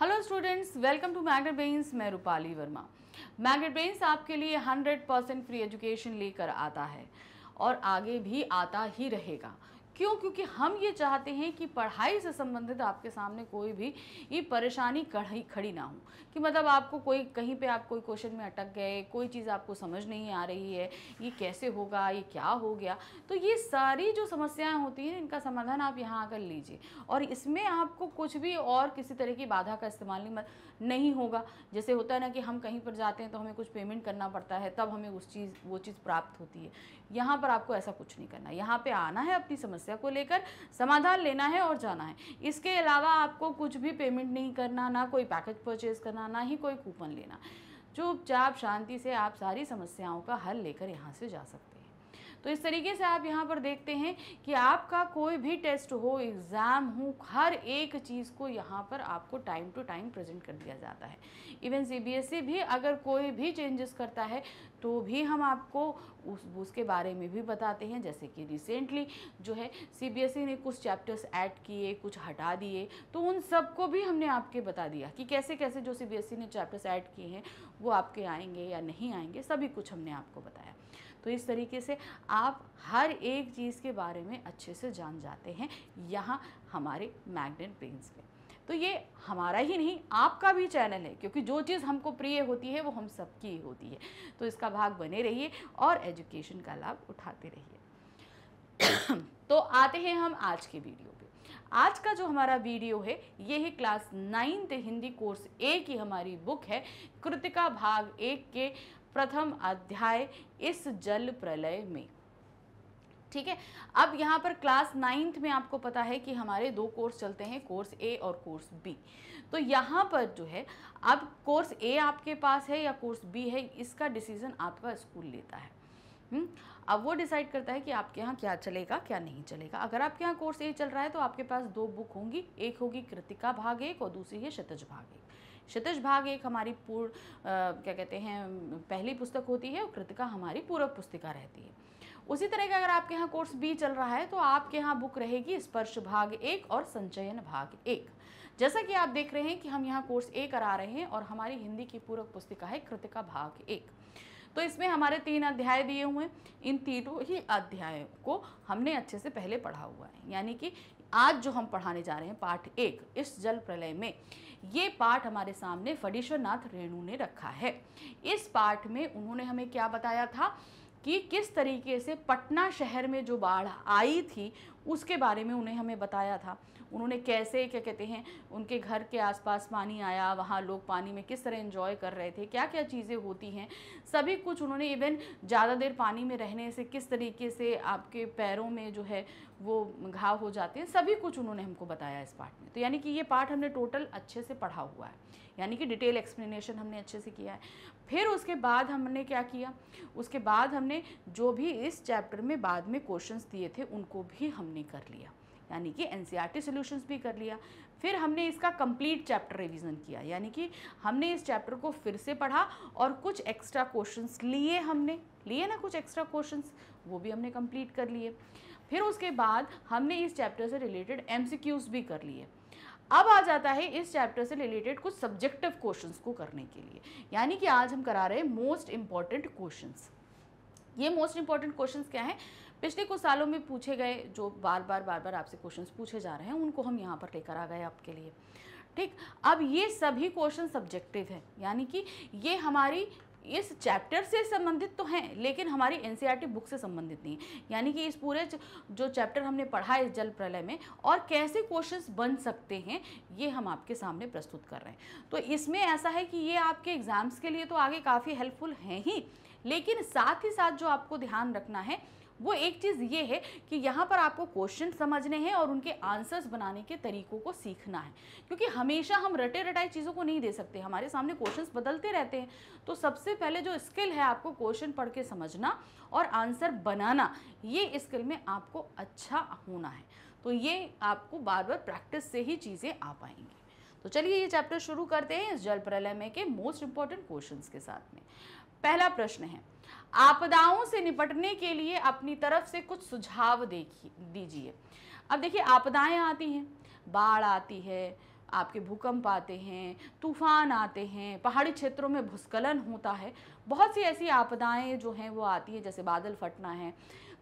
Hello students welcome to Magnet Brains मैं Rupali Verma magnet brains आपके लिए 100 परसेंट फ्री एजुकेशन लेकर आता है और आगे भी आता ही रहेगा क्यों क्योंकि हम ये चाहते हैं कि पढ़ाई से संबंधित आपके सामने कोई भी ये परेशानी कढ़ी खड़ी ना हो कि मतलब आपको कोई कहीं पे आप कोई क्वेश्चन में अटक गए कोई चीज़ आपको समझ नहीं आ रही है ये कैसे होगा ये क्या हो गया तो ये सारी जो समस्याएं होती हैं इनका समाधान आप यहाँ आकर लीजिए और इसमें आपको कुछ भी और किसी तरह की बाधा का इस्तेमाल नहीं नहीं होगा जैसे होता है ना कि हम कहीं पर जाते हैं तो हमें कुछ पेमेंट करना पड़ता है तब हमें उस चीज़ वो चीज़ प्राप्त होती है यहाँ पर आपको ऐसा कुछ नहीं करना यहाँ पे आना है अपनी समस्या को लेकर समाधान लेना है और जाना है इसके अलावा आपको कुछ भी पेमेंट नहीं करना ना कोई पैकेज परचेज करना ना ही कोई कूपन लेना चुपचाप शांति से आप सारी समस्याओं का हल लेकर यहाँ से जा सकते हैं तो इस तरीके से आप यहाँ पर देखते हैं कि आपका कोई भी टेस्ट हो एग्ज़ाम हो हर एक चीज़ को यहाँ पर आपको टाइम टू टाइम प्रेजेंट कर दिया जाता है इवन सीबीएसई e भी अगर कोई भी चेंजेस करता है तो भी हम आपको उस उसके बारे में भी बताते हैं जैसे कि रिसेंटली जो है सीबीएसई e ने कुछ चैप्टर्स ऐड किए कुछ हटा दिए तो उन सबको भी हमने आपके बता दिया कि कैसे कैसे जो सीबीएसई e ने चैप्टर्स ऐड किए हैं वो आपके आएंगे या नहीं आएंगे सभी कुछ हमने आपको बताया तो इस तरीके से आप हर एक चीज़ के बारे में अच्छे से जान जाते हैं यहाँ हमारे मैग्नेट ब्रेन्स में तो ये हमारा ही नहीं आपका भी चैनल है क्योंकि जो चीज़ हमको प्रिय होती है वो हम सबकी होती है तो इसका भाग बने रहिए और एजुकेशन का लाभ उठाते रहिए तो आते हैं हम आज के वीडियो पे आज का जो हमारा वीडियो है ये है class ninth Hindi course A की हमारी बुक है कृतिका भाग एक के प्रथम अध्याय इस जल प्रलय में ठीक है अब यहाँ पर क्लास नाइन्थ में आपको पता है कि हमारे दो कोर्स चलते हैं कोर्स ए और कोर्स बी तो यहाँ पर जो है अब कोर्स ए आपके पास है या कोर्स बी है इसका डिसीज़न आपका स्कूल लेता है हुँ? हम्म? अब वो डिसाइड करता है कि आपके यहाँ क्या चलेगा क्या नहीं चलेगा अगर आपके यहाँ कोर्स ए चल रहा है तो आपके पास दो बुक होंगी एक होगी कृतिका भाग एक और दूसरी है शतज भाग एक क्षितिज भाग एक हमारी पूर्व क्या कहते हैं पहली पुस्तक होती है और कृतिका हमारी पूर्व पुस्तिका रहती है उसी तरह का अगर आपके यहाँ कोर्स बी चल रहा है तो आपके यहाँ बुक रहेगी स्पर्श भाग एक और संचयन भाग एक जैसा कि आप देख रहे हैं कि हम यहाँ कोर्स ए करा रहे हैं और हमारी हिंदी की पूर्व पुस्तिका है कृतिका भाग एक तो इसमें हमारे तीन अध्याय दिए हुए हैं इन तीनों ही अध्यायों को हमने अच्छे से पहले पढ़ा हुआ है यानी कि आज जो हम पढ़ाने जा रहे हैं पाठ एक इस जल प्रलय में ये पाठ हमारे सामने फडीश्वरनाथ रेणु ने रखा है इस पाठ में उन्होंने हमें क्या बताया था कि किस तरीके से पटना शहर में जो बाढ़ आई थी उसके बारे में उन्हें हमें बताया था उन्होंने कैसे क्या कहते हैं उनके घर के आसपास पानी आया वहाँ लोग पानी में किस तरह इन्जॉय कर रहे थे क्या क्या चीज़ें होती हैं सभी कुछ उन्होंने इवन ज़्यादा देर पानी में रहने से किस तरीके से आपके पैरों में जो है वो घाव हो जाते हैं सभी कुछ उन्होंने हमको बताया इस पार्ट में तो यानी कि ये पार्ट हमने टोटल अच्छे से पढ़ा हुआ है यानी कि डिटेल एक्सप्लेनेशन हमने अच्छे से किया है फिर उसके बाद हमने क्या किया उसके बाद हमने जो भी इस चैप्टर में बाद में क्वेश्चंस दिए थे उनको भी हमने कर लिया यानी कि एन सी e भी कर लिया फिर हमने इसका कंप्लीट चैप्टर रिवीजन किया यानी कि हमने इस चैप्टर को फिर से पढ़ा और कुछ एक्स्ट्रा क्वेश्चंस लिए हमने लिए ना कुछ एक्स्ट्रा क्वेश्चंस वो भी हमने कंप्लीट कर लिए फिर उसके बाद हमने इस चैप्टर से रिलेटेड एम भी कर लिए अब आ जाता है इस चैप्टर से रिलेटेड कुछ सब्जेक्टिव क्वेश्चंस को करने के लिए यानी कि आज हम करा रहे हैं मोस्ट इंपॉर्टेंट क्वेश्चंस ये मोस्ट इंपॉर्टेंट क्वेश्चंस क्या हैं पिछले कुछ सालों में पूछे गए जो बार बार बार बार आपसे क्वेश्चंस पूछे जा रहे हैं उनको हम यहाँ पर लेकर आ गए आपके लिए ठीक अब ये सभी क्वेश्चन सब्जेक्टिव हैं यानी कि ये हमारी इस चैप्टर से संबंधित तो हैं लेकिन हमारी एन बुक e से संबंधित नहीं है यानी कि इस पूरे जो चैप्टर हमने पढ़ा है इस जल प्रलय में और कैसे क्वेश्चंस बन सकते हैं ये हम आपके सामने प्रस्तुत कर रहे हैं तो इसमें ऐसा है कि ये आपके एग्ज़ाम्स के लिए तो आगे काफ़ी हेल्पफुल हैं ही लेकिन साथ ही साथ जो आपको ध्यान रखना है वो एक चीज़ ये है कि यहाँ पर आपको क्वेश्चन समझने हैं और उनके आंसर्स बनाने के तरीकों को सीखना है क्योंकि हमेशा हम रटे रटाई चीज़ों को नहीं दे सकते हमारे सामने क्वेश्चन बदलते रहते हैं तो सबसे पहले जो स्किल है आपको क्वेश्चन पढ़ के समझना और आंसर बनाना ये स्किल में आपको अच्छा होना है तो ये आपको बार बार प्रैक्टिस से ही चीज़ें आ पाएंगी तो चलिए ये चैप्टर शुरू करते हैं इस जल प्रलय में के मोस्ट इंपॉर्टेंट क्वेश्चंस के साथ में पहला प्रश्न है आपदाओं से निपटने के लिए अपनी तरफ से कुछ सुझाव देखिए दीजिए अब देखिए आपदाएं आती हैं बाढ़ आती है आपके भूकंप आते हैं तूफान आते हैं पहाड़ी क्षेत्रों में भूस्खलन होता है बहुत सी ऐसी आपदाएं जो हैं वो आती हैं जैसे बादल फटना है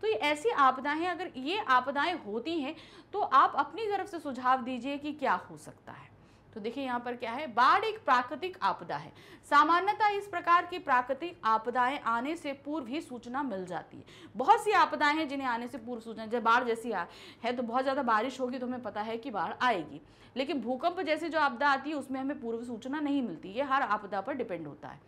तो ये ऐसी आपदाएं अगर ये आपदाएं होती हैं तो आप अपनी तरफ से सुझाव दीजिए कि क्या हो सकता है तो देखिए यहाँ पर क्या है बाढ़ एक प्राकृतिक आपदा है सामान्यतः इस प्रकार की प्राकृतिक आपदाएं आने से पूर्व ही सूचना मिल जाती है बहुत सी आपदाएं हैं जिन्हें आने से पूर्व सूचना जब बाढ़ जैसी आ, है तो बहुत ज़्यादा बारिश होगी तो हमें पता है कि बाढ़ आएगी लेकिन भूकंप जैसी जो आपदा आती है उसमें हमें पूर्व सूचना नहीं मिलती ये हर आपदा पर डिपेंड होता है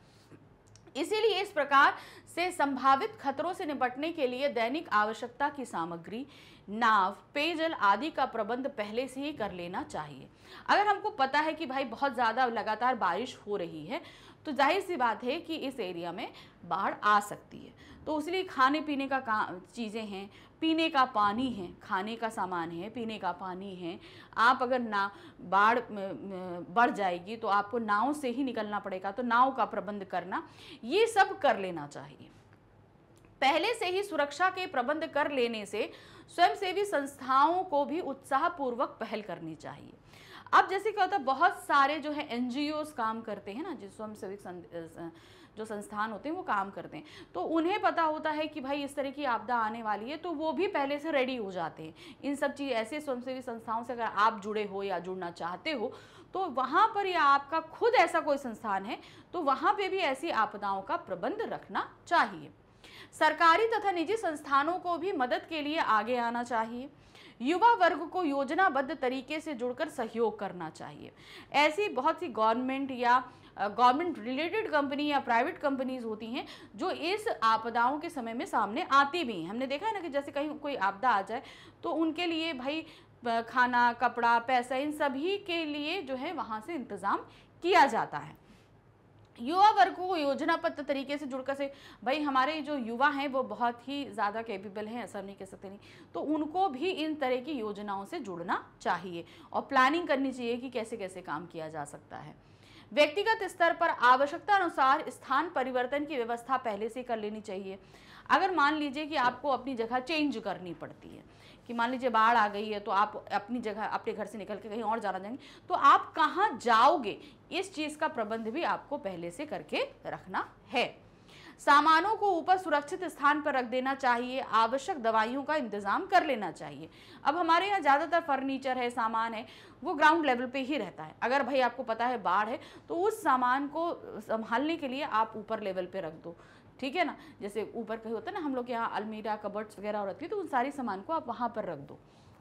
इसीलिए इस प्रकार से संभावित खतरों से निपटने के लिए दैनिक आवश्यकता की सामग्री नाव पेयजल आदि का प्रबंध पहले से ही कर लेना चाहिए अगर हमको पता है कि भाई बहुत ज़्यादा लगातार बारिश हो रही है तो जाहिर सी बात है कि इस एरिया में बाढ़ आ सकती है तो इसलिए खाने पीने का, का चीज़ें हैं पीने का पानी है खाने का सामान है पीने का पानी है आप अगर ना बाढ़ बढ़ जाएगी तो आपको नाव से ही निकलना पड़ेगा तो नाव का प्रबंध करना ये सब कर लेना चाहिए पहले से ही सुरक्षा के प्रबंध कर लेने से स्वयंसेवी संस्थाओं को भी उत्साहपूर्वक पहल करनी चाहिए अब जैसे क्या होता है बहुत सारे जो है एन काम करते हैं ना जिस स्वयंसेवी जो संस्थान होते हैं वो काम करते हैं तो उन्हें पता होता है कि भाई इस तरह की आपदा आने वाली है तो वो भी पहले से रेडी हो जाते हैं इन सब चीज़ ऐसे स्वयंसेवी संस्थाओं से अगर आप जुड़े हो या जुड़ना चाहते हो तो वहाँ पर या आपका खुद ऐसा कोई संस्थान है तो वहाँ पर भी ऐसी आपदाओं का प्रबंध रखना चाहिए सरकारी तथा निजी संस्थानों को भी मदद के लिए आगे आना चाहिए युवा वर्ग को योजनाबद्ध तरीके से जुड़कर सहयोग करना चाहिए ऐसी बहुत सी गवर्नमेंट या गवर्नमेंट रिलेटेड कंपनी या प्राइवेट कंपनीज होती हैं जो इस आपदाओं के समय में सामने आती भी हैं हमने देखा है ना कि जैसे कहीं कोई आपदा आ जाए तो उनके लिए भाई खाना कपड़ा पैसा इन सभी के लिए जो है वहाँ से इंतज़ाम किया जाता है युवा वर्ग को योजनाबद्ध तरीके से जुड़कर से भाई हमारे जो युवा हैं वो बहुत ही ज़्यादा कैपेबल हैं ऐसा नहीं कह सकते नहीं तो उनको भी इन तरह की योजनाओं से जुड़ना चाहिए और प्लानिंग करनी चाहिए कि कैसे कैसे काम किया जा सकता है व्यक्तिगत स्तर पर आवश्यकता अनुसार स्थान परिवर्तन की व्यवस्था पहले से कर लेनी चाहिए अगर मान लीजिए कि आपको अपनी जगह चेंज करनी पड़ती है कि मान लीजिए बाढ़ आ गई है तो आप अपनी जगह अपने घर से निकल के कहीं और जाना जाएंगे तो आप कहाँ जाओगे इस चीज़ का प्रबंध भी आपको पहले से करके रखना है सामानों को ऊपर सुरक्षित स्थान पर रख देना चाहिए आवश्यक दवाइयों का इंतज़ाम कर लेना चाहिए अब हमारे यहाँ ज़्यादातर फर्नीचर है सामान है वो ग्राउंड लेवल पे ही रहता है अगर भाई आपको पता है बाढ़ है तो उस सामान को संभालने के लिए आप ऊपर लेवल पे रख दो ठीक है ना जैसे ऊपर कहीं होता है ना हम लोग के यहाँ अलमीरा कबर्ड्स वगैरह रखती है तो उन सारी सामान को आप वहाँ पर रख दो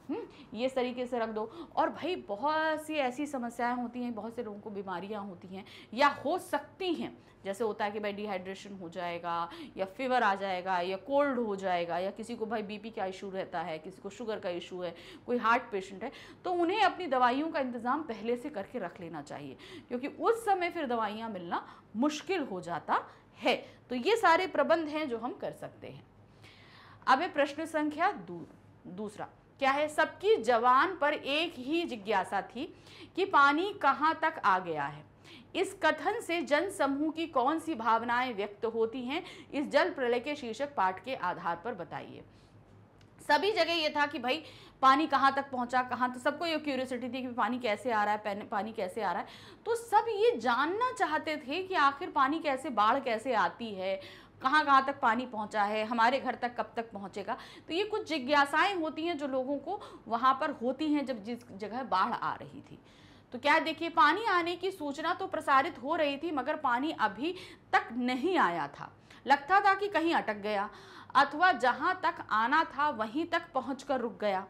हम्म, ये इस तरीके से रख दो और भाई बहुत सी ऐसी समस्याएं होती हैं बहुत से लोगों को बीमारियां होती हैं या हो सकती हैं जैसे होता है कि भाई डिहाइड्रेशन हो जाएगा या फीवर आ जाएगा या कोल्ड हो जाएगा या किसी को भाई बीपी का इशू रहता है किसी को शुगर का इशू है कोई हार्ट पेशेंट है तो उन्हें अपनी दवाइयों का इंतज़ाम पहले से करके रख लेना चाहिए क्योंकि उस समय फिर दवाइयाँ मिलना मुश्किल हो जाता है तो ये सारे प्रबंध हैं जो हम कर सकते हैं अब है प्रश्न संख्या दू, दूसरा क्या है सबकी जवान पर एक ही जिज्ञासा थी कि पानी कहाँ तक आ गया है इस कथन से जन समूह की कौन सी भावनाएं व्यक्त होती हैं इस जल प्रलय के शीर्षक पाठ के आधार पर बताइए सभी जगह यह था कि भाई पानी कहाँ तक पहुँचा कहाँ तक सबको ये क्यूरियोसिटी थी कि पानी कैसे आ रहा है पानी कैसे आ रहा है तो सब ये जानना चाहते थे कि आखिर पानी कैसे बाढ़ कैसे आती है कहाँ कहाँ तक पानी पहुँचा है हमारे घर तक कब तक पहुँचेगा तो ये कुछ जिज्ञासाएँ होती हैं जो लोगों को वहाँ पर होती हैं जब जिस जगह बाढ़ आ रही थी तो क्या देखिए पानी आने की सूचना तो प्रसारित हो रही थी मगर पानी अभी तक नहीं आया था लगता था कि कहीं अटक गया अथवा जहाँ तक आना था वहीं तक पहुँच कर रुक गया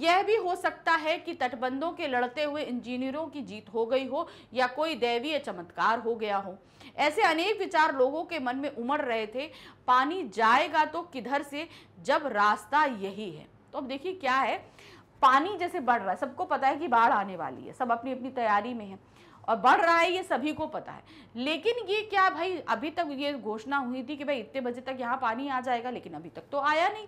यह भी हो सकता है कि तटबंधों के लड़ते हुए इंजीनियरों की जीत हो गई हो या कोई दैवीय चमत्कार हो गया हो ऐसे अनेक विचार लोगों के मन में उमड़ रहे थे पानी जाएगा तो किधर से जब रास्ता यही है तो अब देखिए क्या है पानी जैसे बढ़ रहा है सबको पता है कि बाढ़ आने वाली है सब अपनी अपनी तैयारी में है और बढ़ रहा है ये सभी को पता है लेकिन ये क्या भाई अभी तक ये घोषणा हुई थी कि भाई इतने बजे तक यहाँ पानी आ जाएगा लेकिन अभी तक तो आया नहीं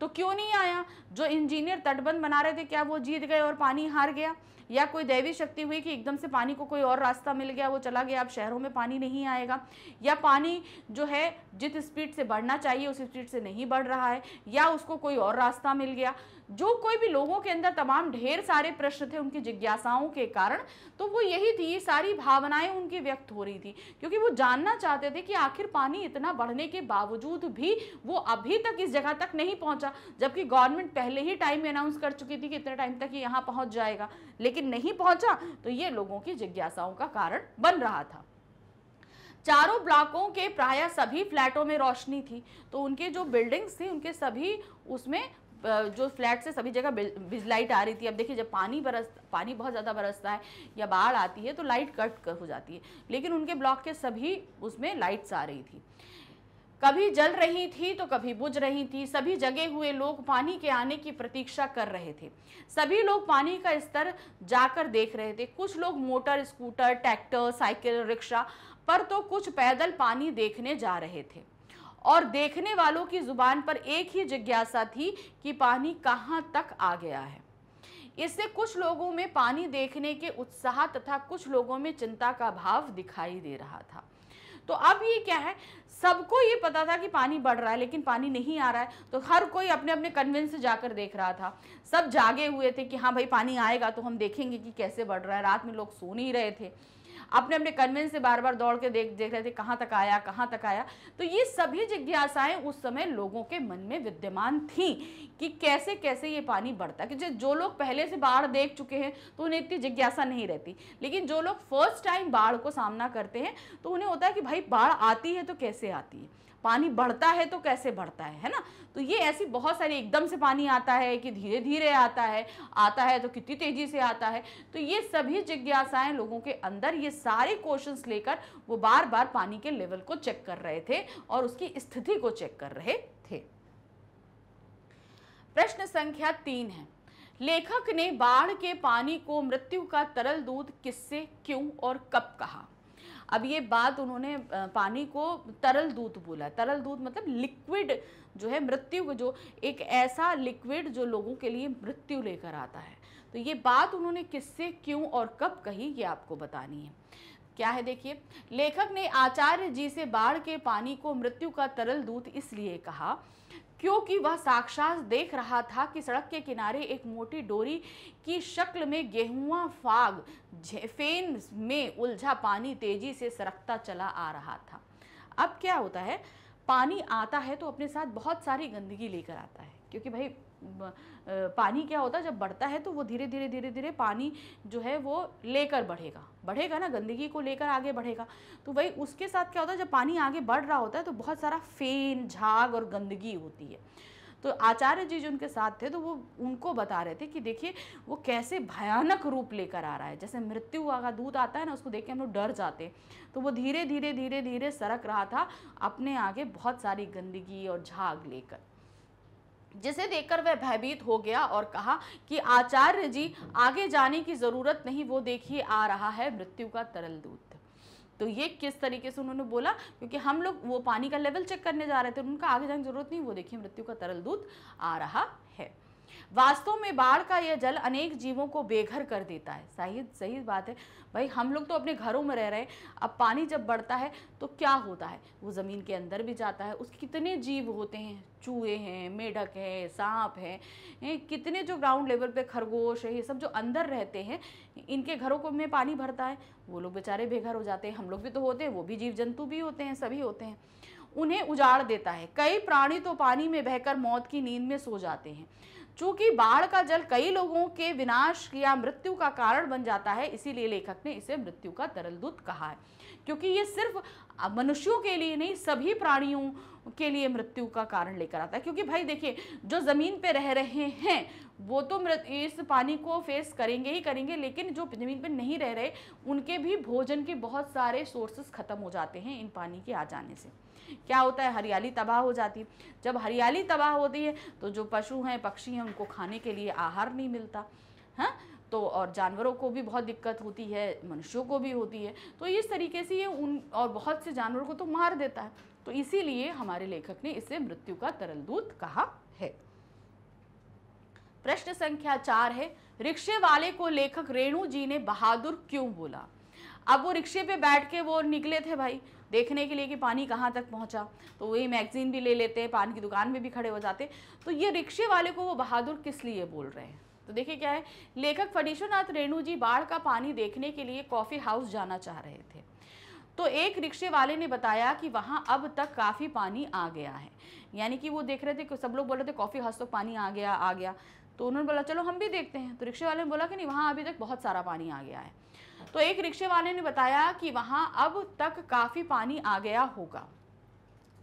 तो क्यों नहीं आया जो इंजीनियर तटबंध बना रहे थे क्या वो जीत गए और पानी हार गया या कोई दैवी शक्ति हुई कि एकदम से पानी को कोई और रास्ता मिल गया वो चला गया अब शहरों में पानी नहीं आएगा या पानी जो है जिस स्पीड से बढ़ना चाहिए उस स्पीड से नहीं बढ़ रहा है या उसको कोई और रास्ता मिल गया जो कोई भी लोगों के अंदर तमाम ढेर सारे प्रश्न थे उनकी जिज्ञासाओं के कारण तो वो यही थी सारी भावनाएं उनकी व्यक्त हो रही थी क्योंकि वो जानना चाहते थे कि आखिर पानी इतना बढ़ने के बावजूद भी वो अभी तक इस जगह तक नहीं पहुंचा जबकि गवर्नमेंट पहले ही टाइम अनाउंस कर चुकी थी कि इतने टाइम तक ये यहाँ पहुँच जाएगा लेकिन लेकिन नहीं पहुंचा तो ये लोगों की जिज्ञासाओं का कारण बन रहा था चारों ब्लॉकों के प्राय सभी फ्लैटों में रोशनी थी तो उनके जो बिल्डिंग्स थी उनके सभी उसमें जो फ्लैट से सभी जगह लाइट आ रही थी अब देखिए जब पानी बरस पानी बहुत ज़्यादा बरसता है या बाढ़ आती है तो लाइट कट हो जाती है लेकिन उनके ब्लॉक के सभी उसमें लाइट्स आ रही थी कभी जल रही थी तो कभी बुझ रही थी सभी जगे हुए लोग पानी के आने की प्रतीक्षा कर रहे थे सभी लोग पानी का स्तर जाकर देख रहे थे कुछ लोग motor scooter tractor cycle rickshaw पर तो कुछ पैदल पानी देखने जा रहे थे और देखने वालों की जुबान पर एक ही जिज्ञासा थी कि पानी कहाँ तक आ गया है इससे कुछ लोगों में पानी देखने के उत्साह तथा कुछ लोगों में चिंता का भाव दिखाई दे रहा था तो अब ये क्या है सबको ये पता था कि पानी बढ़ रहा है लेकिन पानी नहीं आ रहा है तो हर कोई अपने अपने कन्वेंस से जाकर देख रहा था सब जागे हुए थे कि हाँ भाई पानी आएगा तो हम देखेंगे कि कैसे बढ़ रहा है रात में लोग सो नहीं रहे थे अपने अपने कन्वेंस से बार बार दौड़ के देख देख रहे थे कहाँ तक आया कहाँ तक आया तो ये सभी जिज्ञासाएं उस समय लोगों के मन में विद्यमान थी कि कैसे कैसे ये पानी बढ़ता क्योंकि जो लोग पहले से बाढ़ देख चुके हैं तो उन्हें इतनी जिज्ञासा नहीं रहती लेकिन जो लोग फर्स्ट टाइम बाढ़ को सामना करते हैं तो उन्हें होता है कि भाई बाढ़ आती है तो कैसे आती है पानी बढ़ता है तो कैसे बढ़ता है है ना तो ये ऐसी बहुत सारी एकदम से पानी आता है कि धीरे धीरे आता है आता है तो कितनी तेजी से आता है तो ये सभी जिज्ञासाएं लोगों के अंदर ये सारे क्वेश्चन लेकर वो बार बार पानी के लेवल को चेक कर रहे थे और उसकी स्थिति को चेक कर रहे थे प्रश्न संख्या तीन है लेखक ने बाढ़ के पानी को मृत्यु का तरल दूध किससे क्यों और कब कहा अब ये बात उन्होंने पानी को तरल दूध बोला तरल दूध मतलब लिक्विड जो है मृत्यु जो एक ऐसा लिक्विड जो लोगों के लिए मृत्यु लेकर आता है तो ये बात उन्होंने किससे क्यों और कब कही ये आपको बतानी है क्या है देखिए लेखक ने आचार्य जी से बाढ़ के पानी को मृत्यु का तरल दूत इसलिए कहा क्योंकि वह साक्षात देख रहा था कि सड़क के किनारे एक मोटी डोरी की शक्ल में गेहूं फाग फेन में उलझा पानी तेजी से सरकता चला आ रहा था अब क्या होता है पानी आता है तो अपने साथ बहुत सारी गंदगी लेकर आता है क्योंकि भाई पानी क्या होता है जब बढ़ता है तो वो धीरे धीरे धीरे धीरे पानी जो है वो लेकर बढ़ेगा बढ़ेगा ना गंदगी को लेकर आगे बढ़ेगा तो वही उसके साथ क्या होता है जब पानी आगे बढ़ रहा होता है तो बहुत सारा फेन झाग और गंदगी होती है तो आचार्य जी जो उनके साथ थे तो वो उनको बता रहे थे कि देखिए वो कैसे भयानक रूप लेकर आ रहा है जैसे मृत्यु का दूत आता है ना उसको देख के हम लोग डर जाते हैं तो वो धीरे धीरे धीरे धीरे सरक रहा था अपने आगे बहुत सारी गंदगी और झाग लेकर जिसे देखकर वह भयभीत हो गया और कहा कि आचार्य जी आगे जाने की ज़रूरत नहीं वो देखिए आ रहा है मृत्यु का तरल दूत तो ये किस तरीके से उन्होंने बोला क्योंकि हम लोग वो पानी का लेवल चेक करने जा रहे थे उनका आगे जाने की ज़रूरत नहीं वो देखिए मृत्यु का तरल दूध आ रहा वास्तव में बाढ़ का यह जल अनेक जीवों को बेघर कर देता है सही सही बात है भाई हम लोग तो अपने घरों में रह रहे हैं अब पानी जब बढ़ता है तो क्या होता है वो ज़मीन के अंदर भी जाता है उसके कितने जीव होते हैं चूहे हैं मेढक हैं सांप हैं कितने जो ग्राउंड लेवल पे खरगोश है ये सब जो अंदर रहते हैं इनके घरों को में पानी भरता है वो लोग बेचारे बेघर हो जाते हैं हम लोग भी तो होते हैं वो भी जीव जंतु भी होते हैं सभी होते हैं उन्हें उजाड़ देता है कई प्राणी तो पानी में बहकर मौत की नींद में सो जाते हैं चूंकि बाढ़ का जल कई लोगों के विनाश या मृत्यु का कारण बन जाता है इसीलिए लेखक ने इसे मृत्यु का तरल दूत कहा है क्योंकि ये सिर्फ अब मनुष्यों के लिए नहीं सभी प्राणियों के लिए मृत्यु का कारण लेकर आता है क्योंकि भाई देखिए जो ज़मीन पे रह रहे हैं वो तो इस पानी को फेस करेंगे ही करेंगे लेकिन जो ज़मीन पे नहीं रह रहे उनके भी भोजन के बहुत सारे सोर्सेस ख़त्म हो जाते हैं इन पानी के आ जाने से क्या होता है हरियाली तबाह हो जाती है जब हरियाली तबाह होती है तो जो पशु हैं पक्षी हैं उनको खाने के लिए आहार नहीं मिलता है हाँ? तो और जानवरों को भी बहुत दिक्कत होती है मनुष्यों को भी होती है तो इस तरीके से ये उन और बहुत से जानवरों को तो मार देता है तो इसीलिए हमारे लेखक ने इसे मृत्यु का तरल दूत कहा है प्रश्न संख्या चार है रिक्शे वाले को लेखक रेणु जी ने बहादुर क्यों बोला अब वो रिक्शे पे बैठ के वो निकले थे भाई देखने के लिए कि पानी कहाँ तक पहुँचा तो वही मैगजीन भी ले लेते हैं पानी की दुकान में भी खड़े हो जाते तो ये रिक्शे वाले को वो बहादुर किस लिए बोल रहे हैं तो देखिए क्या है लेखक फणीश्वरनाथ रेणु जी बाढ़ का पानी देखने के लिए कॉफ़ी हाउस जाना चाह रहे थे तो एक रिक्शे वाले ने बताया कि वहाँ अब तक काफ़ी पानी आ गया है यानी कि वो देख रहे थे कि सब लोग बोल रहे थे कॉफ़ी हाउस तक तो पानी आ गया आ गया तो उन्होंने बोला चलो हम भी देखते हैं तो रिक्शे वाले ने बोला कि नहीं वहाँ अभी तक बहुत सारा पानी आ गया है तो एक रिक्शे वाले ने बताया कि वहाँ अब तक काफ़ी पानी आ गया होगा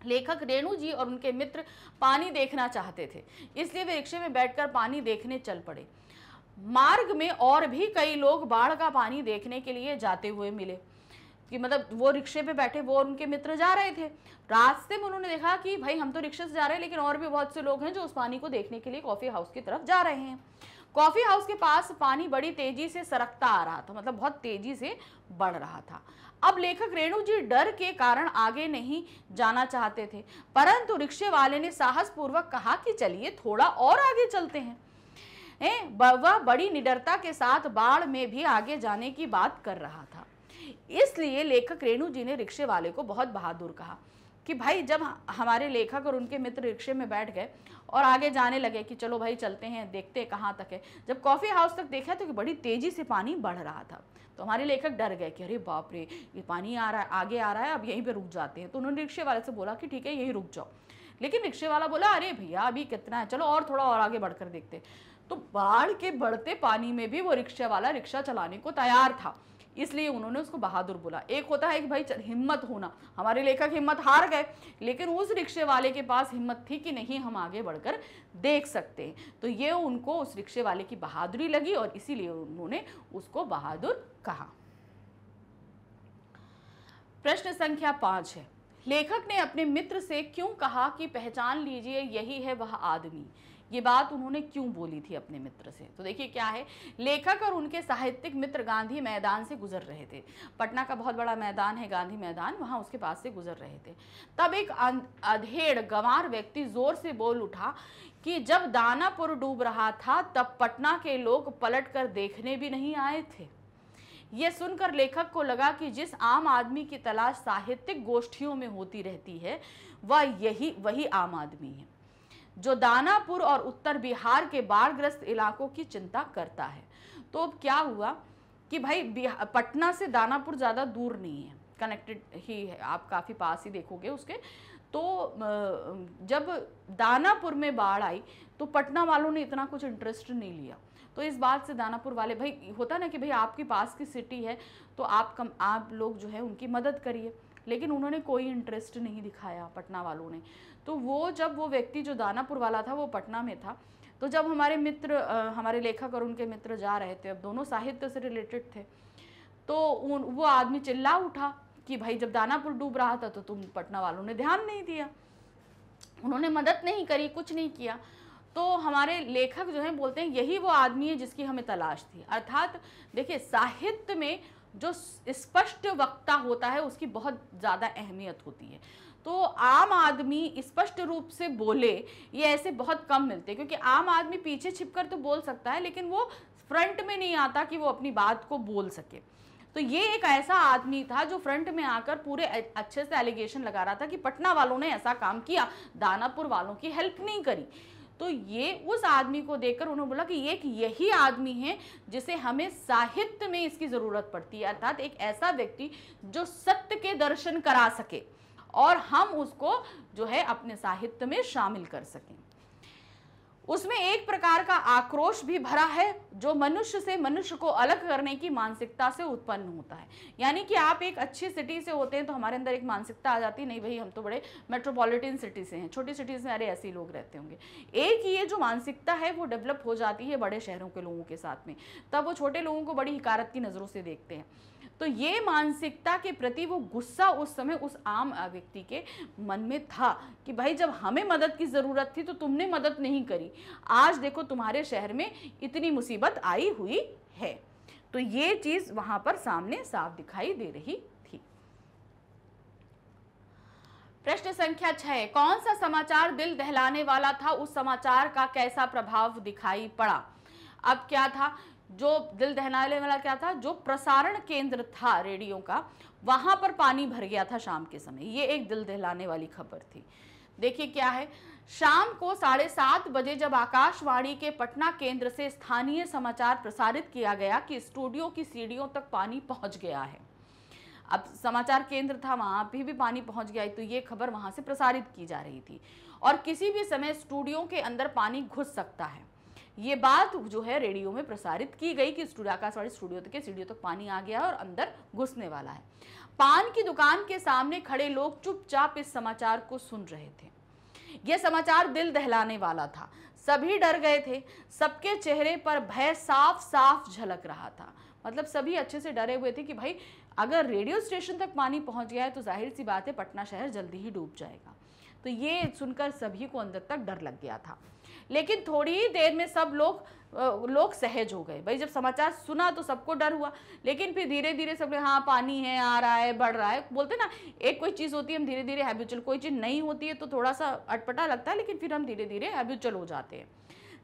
लेखक रेणु जी और उनके मित्र पानी देखना चाहते थे इसलिए वे रिक्शे में बैठकर पानी देखने चल पड़े मार्ग में और भी कई लोग बाढ़ का पानी देखने के लिए जाते हुए मिले कि मतलब वो रिक्शे पे बैठे वो और उनके मित्र जा रहे थे रास्ते में उन्होंने देखा कि भाई हम तो रिक्शे से जा रहे हैं लेकिन और भी बहुत से लोग हैं जो उस पानी को देखने के लिए कॉफ़ी हाउस की तरफ जा रहे हैं कॉफ़ी हाउस के पास पानी बड़ी तेजी से सरकता आ रहा था मतलब बहुत तेजी से बढ़ रहा था अब लेखक रेणु जी डर के कारण आगे नहीं जाना चाहते थे परंतु रिक्शे वाले ने साहसपूर्वक कहा कि चलिए थोड़ा और आगे चलते हैं वह बड़ी निडरता के साथ बाढ़ में भी आगे जाने की बात कर रहा था इसलिए लेखक रेणु जी ने रिक्शे वाले को बहुत बहादुर कहा कि भाई जब हमारे लेखक और उनके मित्र रिक्शे में बैठ गए और आगे जाने लगे कि चलो भाई चलते हैं देखते हैं कहाँ तक है जब कॉफ़ी हाउस तक देखा तो कि बड़ी तेज़ी से पानी बढ़ रहा था तो हमारे लेखक डर गए कि अरे बाप रे ये पानी आ रहा है आगे आ रहा है अब यहीं पर रुक जाते हैं तो उन्होंने रिक्शे वाले से बोला कि ठीक है यहीं रुक जाओ लेकिन रिक्शे वाला बोला अरे भैया अभी कितना है चलो और थोड़ा और आगे बढ़कर देखते तो बाढ़ के बढ़ते पानी में भी वो रिक्शे वाला रिक्शा चलाने को तैयार था इसलिए उन्होंने उसको बहादुर बोला एक होता है कि भाई हिम्मत होना हमारे लेखक हिम्मत हार गए लेकिन उस रिक्शे वाले के पास हिम्मत थी कि नहीं हम आगे बढ़कर देख सकते हैं तो ये उनको उस रिक्शे वाले की बहादुरी लगी और इसीलिए उन्होंने उसको बहादुर कहा प्रश्न संख्या पांच है लेखक ने अपने मित्र से क्यों कहा कि पहचान लीजिए यही है वह आदमी ये बात उन्होंने क्यों बोली थी अपने मित्र से तो देखिए क्या है लेखक और उनके साहित्यिक मित्र गांधी मैदान से गुजर रहे थे पटना का बहुत बड़ा मैदान है गांधी मैदान वहाँ उसके पास से गुजर रहे थे तब एक अधेड़ गंवार व्यक्ति जोर से बोल उठा कि जब दानापुर डूब रहा था तब पटना के लोग पलट कर देखने भी नहीं आए थे ये सुनकर लेखक को लगा कि जिस आम आदमी की तलाश साहित्यिक गोष्ठियों में होती रहती है वह यही वही आम आदमी है जो दानापुर और उत्तर बिहार के बाढ़ग्रस्त इलाकों की चिंता करता है तो अब क्या हुआ कि भाई पटना से दानापुर ज़्यादा दूर नहीं है कनेक्टेड ही है आप काफ़ी पास ही देखोगे उसके तो जब दानापुर में बाढ़ आई तो पटना वालों ने इतना कुछ इंटरेस्ट नहीं लिया तो इस बात से दानापुर वाले भाई होता ना कि भाई आपके पास की सिटी है तो आप कम आप लोग जो है उनकी मदद करिए लेकिन उन्होंने कोई इंटरेस्ट नहीं दिखाया पटना वालों ने तो वो जब वो व्यक्ति जो दानापुर वाला था वो पटना में था तो जब हमारे मित्र हमारे लेखक और उनके मित्र जा रहे थे अब दोनों साहित्य से रिलेटेड थे तो वो आदमी चिल्ला उठा कि भाई जब दानापुर डूब रहा था तो तुम पटना वालों ने ध्यान नहीं दिया उन्होंने मदद नहीं करी कुछ नहीं किया तो हमारे लेखक जो हैं बोलते हैं यही वो आदमी है जिसकी हमें तलाश थी अर्थात देखिए साहित्य में जो स्पष्ट वक्ता होता है उसकी बहुत ज़्यादा अहमियत होती है तो आम आदमी स्पष्ट रूप से बोले ये ऐसे बहुत कम मिलते हैं क्योंकि आम आदमी पीछे छिपकर तो बोल सकता है लेकिन वो फ्रंट में नहीं आता कि वो अपनी बात को बोल सके तो ये एक ऐसा आदमी था जो फ्रंट में आकर पूरे अच्छे से एलिगेशन लगा रहा था कि पटना वालों ने ऐसा काम किया दानापुर वालों की हेल्प नहीं करी तो ये उस आदमी को देखकर उन्होंने बोला कि एक यही आदमी है जिसे हमें साहित्य में इसकी ज़रूरत पड़ती है अर्थात एक ऐसा व्यक्ति जो सत्य के दर्शन करा सके और हम उसको जो है अपने साहित्य में शामिल कर सकें उसमें एक प्रकार का आक्रोश भी भरा है जो मनुष्य से मनुष्य को अलग करने की मानसिकता से उत्पन्न होता है यानी कि आप एक अच्छी सिटी से होते हैं तो हमारे अंदर एक मानसिकता आ जाती है नहीं भाई हम तो बड़े मेट्रोपॉलिटन सिटी से हैं छोटी सिटीज़ में अरे ऐसे लोग रहते होंगे एक ये जो मानसिकता है वो डेवलप हो जाती है बड़े शहरों के लोगों के साथ में तब वो छोटे लोगों को बड़ी हिकारत की नज़रों से देखते हैं तो ये मानसिकता के प्रति वो गुस्सा उस समय उस आम व्यक्ति के मन में था कि भाई जब हमें मदद की ज़रूरत थी तो तुमने मदद नहीं करी आज देखो तुम्हारे शहर में इतनी मुसीबत आई हुई है तो ये चीज़ वहाँ पर सामने साफ दिखाई दे रही थी प्रश्न संख्या छः कौन सा समाचार दिल दहलाने वाला था उस समाचार का कैसा प्रभाव दिखाई पड़ा अब क्या था जो दिल दहनाने वाला क्या था जो प्रसारण केंद्र था रेडियो का वहां पर पानी भर गया था शाम के समय ये एक दिल दहलाने वाली खबर थी देखिए क्या है शाम को साढ़े सात बजे जब आकाशवाणी के पटना केंद्र से स्थानीय समाचार प्रसारित किया गया कि स्टूडियो की सीढ़ियों तक पानी पहुंच गया है अब समाचार केंद्र था वहाँ भी भी पानी पहुंच गया तो ये खबर वहाँ से प्रसारित की जा रही थी और किसी भी समय स्टूडियो के अंदर पानी घुस सकता है ये बात जो है रेडियो में प्रसारित की गई कि स्टूडियो आकाशवाणी स्टूडियो तक के स्टूडियो तक पानी आ गया और अंदर घुसने वाला है पान की दुकान के सामने खड़े लोग चुपचाप इस समाचार को सुन रहे थे यह समाचार दिल दहलाने वाला था सभी डर गए थे सबके चेहरे पर भय साफ साफ झलक रहा था मतलब सभी अच्छे से डरे हुए थे कि भाई अगर रेडियो स्टेशन तक पानी पहुंच गया है तो जाहिर सी बात है पटना शहर जल्दी ही डूब जाएगा तो ये सुनकर सभी को अंदर तक डर लग गया था लेकिन थोड़ी ही देर में सब लोग लोग सहज हो गए भाई जब समाचार सुना तो सबको डर हुआ लेकिन फिर धीरे धीरे सब हाँ पानी है आ रहा है बढ़ रहा है बोलते ना एक कोई चीज़ होती है हम धीरे धीरे हैबिचुअल कोई चीज़ नहीं होती है तो थोड़ा सा अटपटा लगता है लेकिन फिर हम धीरे धीरे हैबिचुअल हो जाते हैं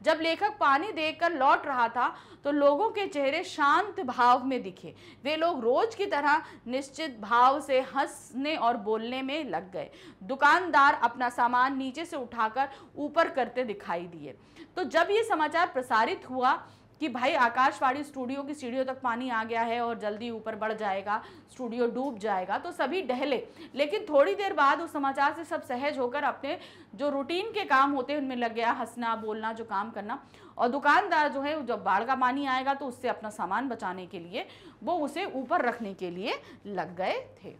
जब लेखक पानी कर लौट रहा था तो लोगों के चेहरे शांत भाव में दिखे वे लोग रोज की तरह निश्चित भाव से हंसने और बोलने में लग गए दुकानदार अपना सामान नीचे से उठाकर ऊपर करते दिखाई दिए तो जब ये समाचार प्रसारित हुआ कि भाई आकाशवाणी स्टूडियो की सीढ़ियों तक पानी आ गया है और जल्दी ऊपर बढ़ जाएगा स्टूडियो डूब जाएगा तो सभी डहले लेकिन थोड़ी देर बाद उस समाचार से सब सहज होकर अपने जो रूटीन के काम होते हैं उनमें लग गया हंसना बोलना जो काम करना और दुकानदार जो है जब बाढ़ का पानी आएगा तो उससे अपना सामान बचाने के लिए वो उसे ऊपर रखने के लिए लग गए थे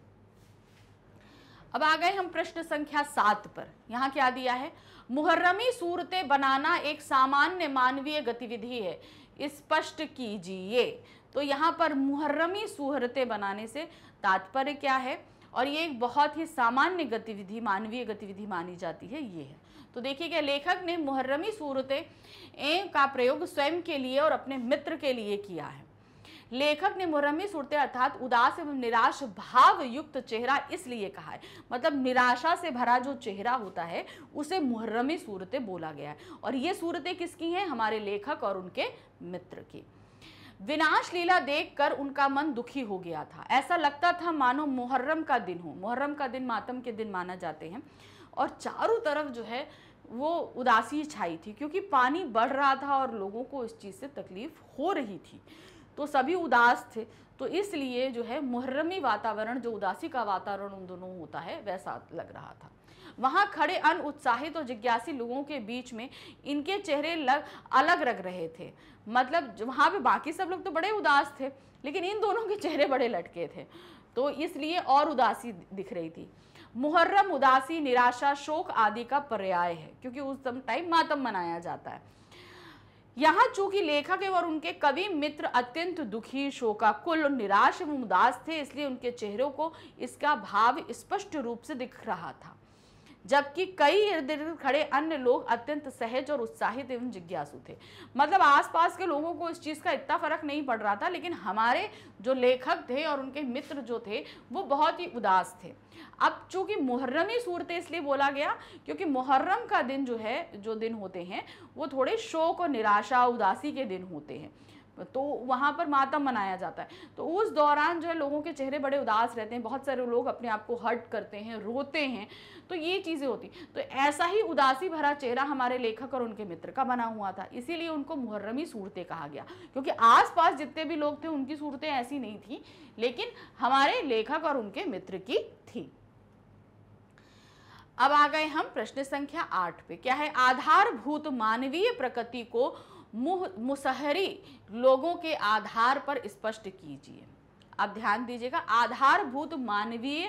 अब आ गए हम प्रश्न संख्या सात पर यहाँ क्या दिया है मुहर्रमी सूरतें बनाना एक सामान्य मानवीय गतिविधि है स्पष्ट कीजिए तो यहाँ पर मुहर्रमी सुहरतें बनाने से तात्पर्य क्या है और ये एक बहुत ही सामान्य गतिविधि मानवीय गतिविधि मानी जाती है ये है तो देखिए क्या लेखक ने मुहर्रमी सूरतें का प्रयोग स्वयं के लिए और अपने मित्र के लिए किया है लेखक ने मुहर्रमी सुरते अर्थात उदास एवं निराश भाव युक्त चेहरा इसलिए कहा है मतलब निराशा से भरा जो चेहरा होता है उसे मुहर्रमी सूरते बोला गया है और ये सूरतें किसकी हैं हमारे लेखक और उनके मित्र की विनाश लीला देखकर उनका मन दुखी हो गया था ऐसा लगता था मानो मुहर्रम का दिन हो मुहर्रम का दिन मातम के दिन माना जाते हैं और चारों तरफ जो है वो उदासी छाई थी क्योंकि पानी बढ़ रहा था और लोगों को इस चीज़ से तकलीफ हो रही थी तो सभी उदास थे तो इसलिए जो है मुहर्रमी वातावरण जो उदासी का वातावरण उन दोनों होता है वैसा लग रहा था वहाँ खड़े अन उत्साहित और जिज्ञासी लोगों के बीच में इनके चेहरे लग अलग रख रहे थे मतलब वहाँ पे बाकी सब लोग तो बड़े उदास थे लेकिन इन दोनों के चेहरे बड़े लटके थे तो इसलिए और उदासी दिख रही थी मुहर्रम उदासी निराशा शोक आदि का पर्याय है क्योंकि उस टाइम मातम मनाया जाता है यहाँ चूंकि लेखक एवं और उनके कवि मित्र अत्यंत दुखी शोकाकुल निराश एवं उदास थे इसलिए उनके चेहरों को इसका भाव स्पष्ट रूप से दिख रहा था जबकि कई इर्द गिर्द खड़े अन्य लोग अत्यंत सहज और उत्साहित एवं जिज्ञासु थे मतलब आसपास के लोगों को इस चीज़ का इतना फर्क नहीं पड़ रहा था लेकिन हमारे जो लेखक थे और उनके मित्र जो थे वो बहुत ही उदास थे अब चूंकि मुहर्रमी सूरत इसलिए बोला गया क्योंकि मुहर्रम का दिन जो है जो दिन होते हैं वो थोड़े शोक और निराशा उदासी के दिन होते हैं तो वहाँ पर मातम मनाया जाता है तो उस दौरान जो है लोगों के चेहरे बड़े उदास रहते हैं बहुत सारे लोग अपने आप को हर्ट करते हैं रोते हैं तो ये चीज़ें होती तो ऐसा ही उदासी भरा चेहरा हमारे लेखक और उनके मित्र का बना हुआ था इसीलिए उनको मुहर्रमी सूरतें कहा गया क्योंकि आसपास जितने भी लोग थे उनकी सूरतें ऐसी नहीं थी लेकिन हमारे लेखक और उनके मित्र की थी अब आ गए हम प्रश्न संख्या आठ पे क्या है आधारभूत मानवीय प्रकृति को मुह मुसहरी लोगों के आधार पर स्पष्ट कीजिए अब ध्यान दीजिएगा आधारभूत मानवीय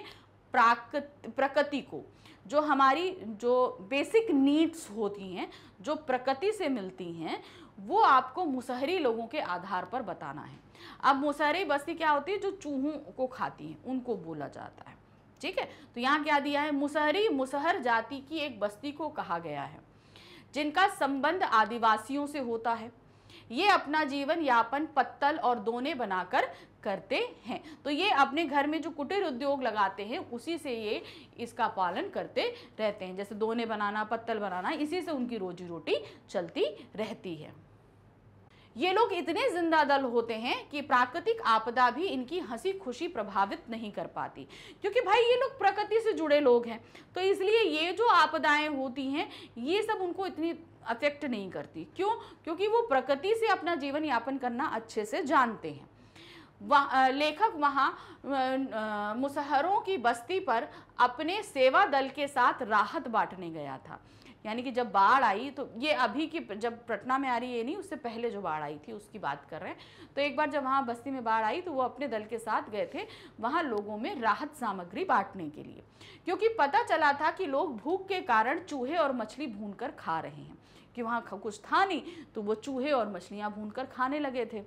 प्रकृति को जो हमारी जो बेसिक नीड्स होती हैं जो प्रकृति से मिलती हैं वो आपको मुसहरी लोगों के आधार पर बताना है अब मुसहरी बस्ती क्या होती है जो चूहों को खाती हैं उनको बोला जाता है ठीक है तो यहाँ क्या दिया है मुसहरी मुसहर जाति की एक बस्ती को कहा गया है जिनका संबंध आदिवासियों से होता है ये अपना जीवन यापन पत्तल और दोने बनाकर करते हैं तो ये अपने घर में जो कुटीर उद्योग लगाते हैं उसी से ये इसका पालन करते रहते हैं जैसे दोने बनाना पत्तल बनाना इसी से उनकी रोजी रोटी चलती रहती है ये लोग इतने जिंदा दल होते हैं कि प्राकृतिक आपदा भी इनकी हंसी खुशी प्रभावित नहीं कर पाती क्योंकि भाई ये लोग प्रकृति से जुड़े लोग हैं तो इसलिए ये जो आपदाएं होती हैं ये सब उनको इतनी अफेक्ट नहीं करती क्यों क्योंकि वो प्रकृति से अपना जीवन यापन करना अच्छे से जानते हैं वह, लेखक वहाँ मुसहरों की बस्ती पर अपने सेवा दल के साथ राहत बांटने गया था यानी कि जब बाढ़ आई तो ये अभी की जब पटना में आ रही है नहीं उससे पहले जो बाढ़ आई थी उसकी बात कर रहे हैं तो एक बार जब वहाँ बस्ती में बाढ़ आई तो वो अपने दल के साथ गए थे वहाँ लोगों में राहत सामग्री बांटने के लिए क्योंकि पता चला था कि लोग भूख के कारण चूहे और मछली भून खा रहे हैं कि वहाँ कुछ था नहीं तो वो चूहे और मछलियाँ भून खाने लगे थे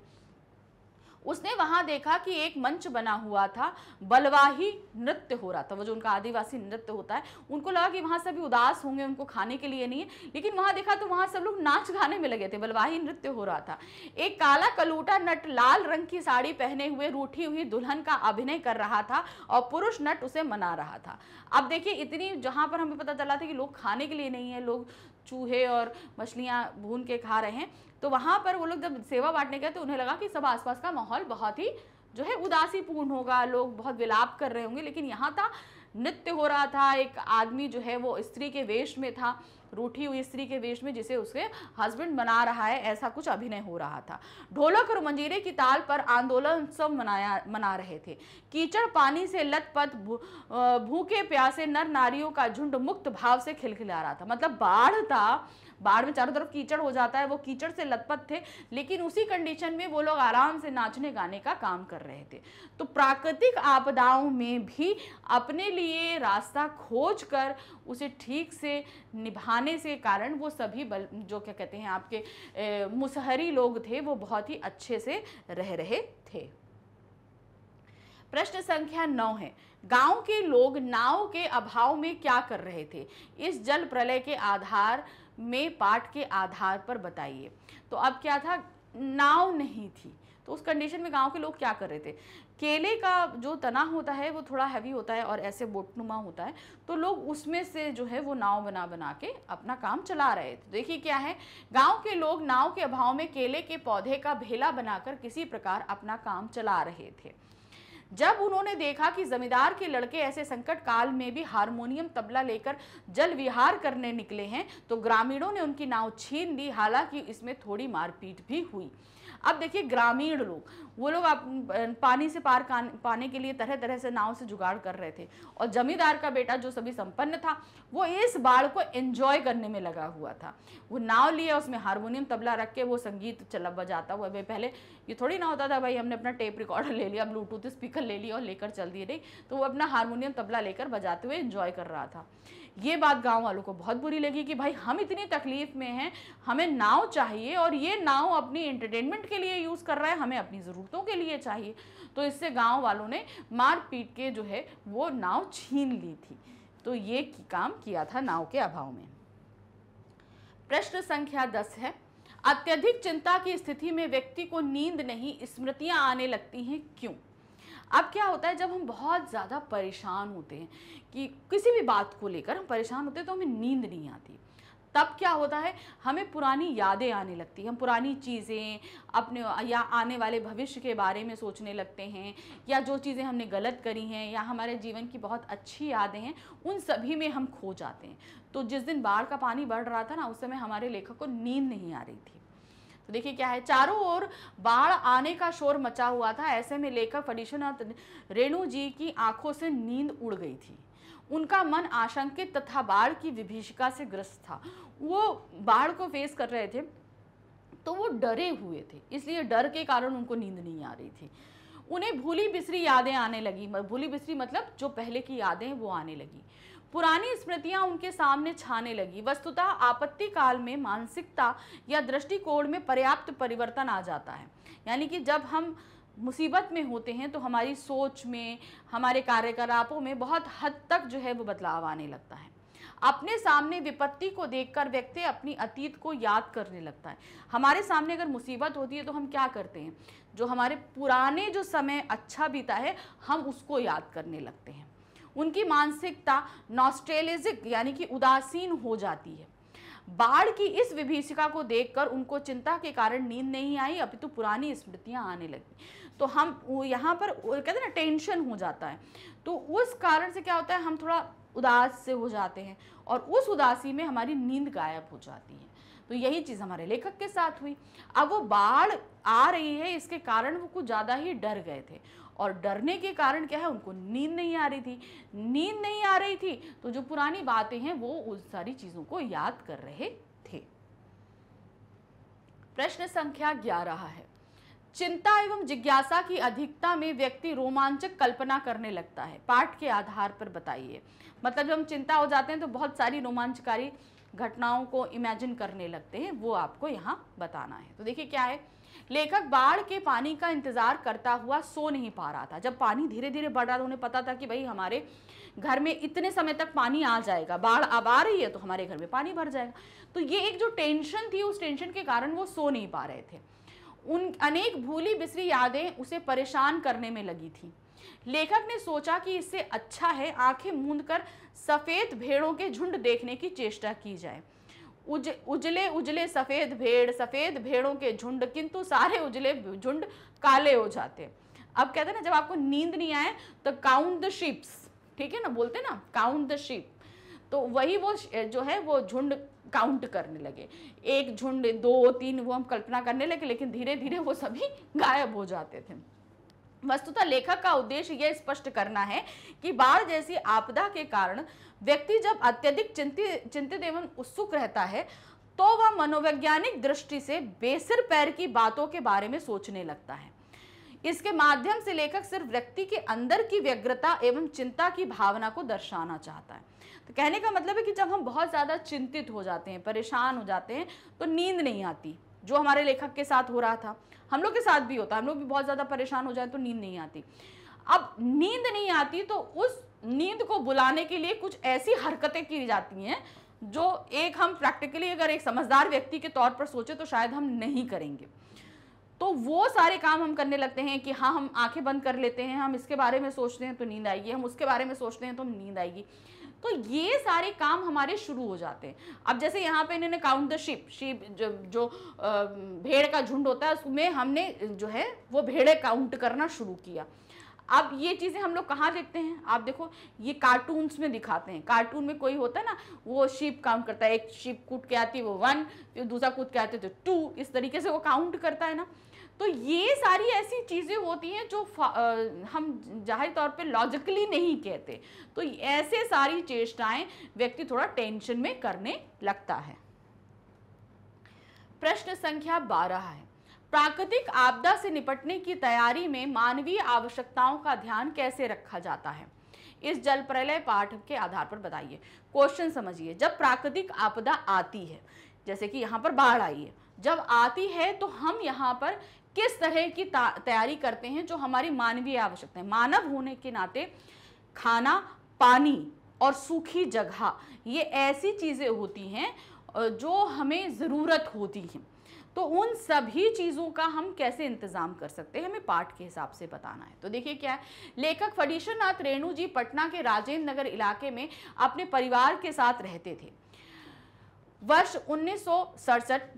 उसने वहाँ देखा कि एक मंच बना हुआ था बलवाही नृत्य हो रहा था वो जो उनका आदिवासी नृत्य होता है उनको लगा कि वहाँ सभी उदास होंगे उनको खाने के लिए नहीं है लेकिन वहाँ देखा तो वहाँ सब लोग नाच गाने में लगे थे बलवाही नृत्य हो रहा था एक काला कलूटा नट लाल रंग की साड़ी पहने हुए रूठी हुई दुल्हन का अभिनय कर रहा था और पुरुष नट उसे मना रहा था अब देखिए इतनी जहाँ पर हमें पता चला था कि लोग खाने के लिए नहीं है लोग चूहे और मछलियाँ भून के खा रहे हैं तो वहाँ पर वो लोग जब सेवा बांटने गए तो उन्हें लगा कि सब आसपास का माहौल बहुत ही जो है उदासीपूर्ण होगा लोग बहुत विलाप कर रहे होंगे लेकिन यहाँ था नृत्य हो रहा था एक आदमी जो है वो स्त्री के वेश में था रूठी हुई स्त्री के वेश में जिसे उसके हस्बैंड बना रहा है ऐसा कुछ अभिनय हो रहा था ढोलक और मंजीरे की ताल पर आंदोलन सब मनाया मना रहे थे कीचड़ पानी से लथपथ भूखे प्यासे नर नारियों का झुंड मुक्त भाव से खिलखिला रहा था मतलब बाढ़ था बाढ़ में चारों तरफ कीचड़ हो जाता है वो कीचड़ से लतपत थे लेकिन उसी कंडीशन में वो लोग आराम से नाचने गाने का काम कर रहे थे तो प्राकृतिक आपदाओं में भी अपने लिए रास्ता खोज कर उसे ठीक से निभाने से कारण वो सभी बल जो क्या कहते हैं आपके मुसहरी लोग थे वो बहुत ही अच्छे से रह रहे थे प्रश्न संख्या नौ है गांव के लोग नाव के अभाव में क्या कर रहे थे इस जल प्रलय के आधार में पार्ट के आधार पर बताइए तो अब क्या था नाव नहीं थी तो उस कंडीशन में गांव के लोग क्या कर रहे थे केले का जो तना होता है वो थोड़ा हैवी होता है और ऐसे बोटनुमा होता है तो लोग उसमें से जो है वो नाव बना बना के अपना काम चला रहे थे देखिए क्या है गांव के लोग नाव के अभाव में केले के पौधे का भेला बनाकर किसी प्रकार अपना काम चला रहे थे जब उन्होंने देखा कि जमींदार के लड़के ऐसे संकट काल में भी हारमोनियम तबला लेकर जल विहार करने निकले हैं तो ग्रामीणों ने उनकी नाव छीन ली हालांकि इसमें थोड़ी मारपीट भी हुई अब देखिए ग्रामीण लोग वो लोग आप पानी से पार पाने के लिए तरह तरह से नाव से जुगाड़ कर रहे थे और जमींदार का बेटा जो सभी संपन्न था वो इस बाढ़ को एंजॉय करने में लगा हुआ था वो नाव लिए उसमें हारमोनियम तबला रख के वो संगीत चला बजाता हुआ भाई पहले ये थोड़ी ना होता था भाई हमने अपना टेप रिकॉर्डर ले लिया ब्लूटूथ स्पीकर ले लिया और लेकर चल दिए नहीं तो वो अपना हारमोनियम तबला लेकर बजाते हुए इन्जॉय कर रहा था ये बात गाँव वालों को बहुत बुरी लगी कि भाई हम इतनी तकलीफ में हैं हमें नाव चाहिए और ये नाव अपनी एंटरटेनमेंट के लिए यूज़ कर रहा है हमें अपनी ज़रूरतों के लिए चाहिए तो इससे गाँव वालों ने मार पीट के जो है वो नाव छीन ली थी तो ये काम किया था नाव के अभाव में प्रश्न संख्या दस है अत्यधिक चिंता की स्थिति में व्यक्ति को नींद नहीं स्मृतियाँ आने लगती हैं क्यों अब क्या होता है जब हम बहुत ज़्यादा परेशान होते हैं कि किसी भी बात को लेकर हम परेशान होते हैं तो हमें नींद नहीं आती तब क्या होता है हमें पुरानी यादें आने लगती हैं हम पुरानी चीज़ें अपने या आने वाले भविष्य के बारे में सोचने लगते हैं या जो चीज़ें हमने गलत करी हैं या हमारे जीवन की बहुत अच्छी यादें हैं उन सभी में हम खो जाते हैं तो जिस दिन बाढ़ का पानी बढ़ रहा था ना उस समय हमारे लेखक को नींद नहीं आ रही थी तो देखिए क्या है चारों ओर बाढ़ आने का शोर मचा हुआ था ऐसे में लेखक फणीश्वरनाथ रेणु जी की आंखों से नींद उड़ गई थी उनका मन आशंकित तथा बाढ़ की विभीषिका से ग्रस्त था वो बाढ़ को फेस कर रहे थे तो वो डरे हुए थे इसलिए डर के कारण उनको नींद नहीं आ रही थी उन्हें भूली बिसरी यादें आने लगी भूली बिसरी मतलब जो पहले की यादें वो आने लगी पुरानी स्मृतियां उनके सामने छाने लगी वस्तुतः आपत्ति काल में मानसिकता या दृष्टिकोण में पर्याप्त परिवर्तन आ जाता है यानी कि जब हम मुसीबत में होते हैं तो हमारी सोच में हमारे कार्यकलापों में बहुत हद तक जो है वो बदलाव आने लगता है अपने सामने विपत्ति को देखकर व्यक्ति अपनी अतीत को याद करने लगता है हमारे सामने अगर मुसीबत होती है तो हम क्या करते हैं जो हमारे पुराने जो समय अच्छा बीता है हम उसको याद करने लगते हैं उनकी मानसिकता नॉस्ट्रेलिजिक यानी कि उदासीन हो जाती है बाढ़ की इस विभीषिका को देखकर उनको चिंता के कारण नींद नहीं आई अभी तो पुरानी स्मृतियां आने लगी तो हम यहाँ पर कहते हैं ना टेंशन हो जाता है तो उस कारण से क्या होता है हम थोड़ा उदास से हो जाते हैं और उस उदासी में हमारी नींद गायब हो जाती है तो यही चीज़ हमारे लेखक के साथ हुई अब वो बाढ़ आ रही है इसके कारण वो कुछ ज़्यादा ही डर गए थे और डरने के कारण क्या है उनको नींद नहीं आ रही थी नींद नहीं आ रही थी तो जो पुरानी बातें हैं वो उन सारी चीज़ों को याद कर रहे थे प्रश्न संख्या ग्यारह है चिंता एवं जिज्ञासा की अधिकता में व्यक्ति रोमांचक कल्पना करने लगता है पाठ के आधार पर बताइए मतलब जब हम चिंता हो जाते हैं तो बहुत सारी रोमांचकारी घटनाओं को इमेजिन करने लगते हैं वो आपको यहाँ बताना है तो देखिए क्या है लेखक बाढ़ के पानी का इंतजार करता हुआ सो नहीं पा रहा था जब पानी धीरे धीरे बढ़ रहा था उन्हें पता था कि भाई हमारे घर में इतने समय तक पानी आ जाएगा बाढ़ अब आ रही है तो हमारे घर में पानी भर जाएगा तो ये एक जो टेंशन थी उस टेंशन के कारण वो सो नहीं पा रहे थे उन अनेक भूली बिसरी यादें उसे परेशान करने में लगी थी लेखक ने सोचा कि इससे अच्छा है आंखें मूंद सफ़ेद भेड़ों के झुंड देखने की चेष्टा की जाए उज उजले उजले सफ़ेद भेड़ सफ़ेद भेड़ों के झुंड किंतु सारे उजले झुंड काले हो जाते अब कहते हैं ना जब आपको नींद नहीं आए तो काउंट द शिप्स ठीक है ना बोलते ना काउंट द शिप तो वही वो जो है वो झुंड काउंट करने लगे एक झुंड दो तीन वो हम कल्पना करने लगे लेकिन धीरे धीरे वो सभी गायब हो जाते थे वस्तुतः लेखक का उद्देश्य यह स्पष्ट करना है कि बाढ़ जैसी आपदा के कारण व्यक्ति जब अत्यधिक चिंतित चिंतित एवं उत्सुक रहता है तो वह मनोवैज्ञानिक दृष्टि से बेसिर पैर की बातों के बारे में सोचने लगता है इसके माध्यम से लेखक सिर्फ व्यक्ति के अंदर की व्यग्रता एवं चिंता की भावना को दर्शाना चाहता है तो कहने का मतलब है कि जब हम बहुत ज़्यादा चिंतित हो जाते हैं परेशान हो जाते हैं तो नींद नहीं आती जो हमारे लेखक के साथ हो रहा था हम लोग के साथ भी होता है हम लोग भी बहुत ज़्यादा परेशान हो जाए तो नींद नहीं आती अब नींद नहीं आती तो उस नींद को बुलाने के लिए कुछ ऐसी हरकतें की जाती हैं जो एक हम प्रैक्टिकली अगर एक समझदार व्यक्ति के तौर पर सोचे तो शायद हम नहीं करेंगे तो वो सारे काम हम करने लगते हैं कि हाँ हम आंखें बंद कर लेते हैं हम इसके बारे में सोचते हैं तो नींद आएगी हम उसके बारे में सोचते हैं तो नींद आएगी तो ये सारे काम हमारे शुरू हो जाते हैं अब जैसे यहाँ पे इन्होंने काउंट द शिप शिप जो, जो भेड़ का झुंड होता है उसमें हमने जो है वो भेड़े काउंट करना शुरू किया अब ये चीज़ें हम लोग कहाँ देखते हैं आप देखो ये कार्टून्स में दिखाते हैं कार्टून में कोई होता है ना वो शिप काउंट करता है एक शिप कूट के आती है वो वन फिर दूसरा कूद के आते तो टू इस तरीके से वो काउंट करता है ना तो ये सारी ऐसी चीज़ें होती हैं जो हम जाहिर तौर पे लॉजिकली नहीं कहते तो ऐसे सारी चेष्टाएं व्यक्ति थोड़ा टेंशन में करने लगता है प्रश्न संख्या बारह है प्राकृतिक आपदा से निपटने की तैयारी में मानवीय आवश्यकताओं का ध्यान कैसे रखा जाता है इस जल प्रलय पाठ के आधार पर बताइए क्वेश्चन समझिए जब प्राकृतिक आपदा आती है जैसे कि यहाँ पर बाढ़ आई है जब आती है तो हम यहाँ पर किस तरह की तैयारी करते हैं जो हमारी मानवीय आवश्यकता है मानव होने के नाते खाना पानी और सूखी जगह ये ऐसी चीज़ें होती हैं जो हमें ज़रूरत होती है तो उन सभी चीज़ों का हम कैसे इंतज़ाम कर सकते हैं हमें पाठ के हिसाब से बताना है तो देखिए क्या है लेखक फडीश्वर नाथ रेणु जी पटना के राजेंद्र नगर इलाके में अपने परिवार के साथ रहते थे वर्ष उन्नीस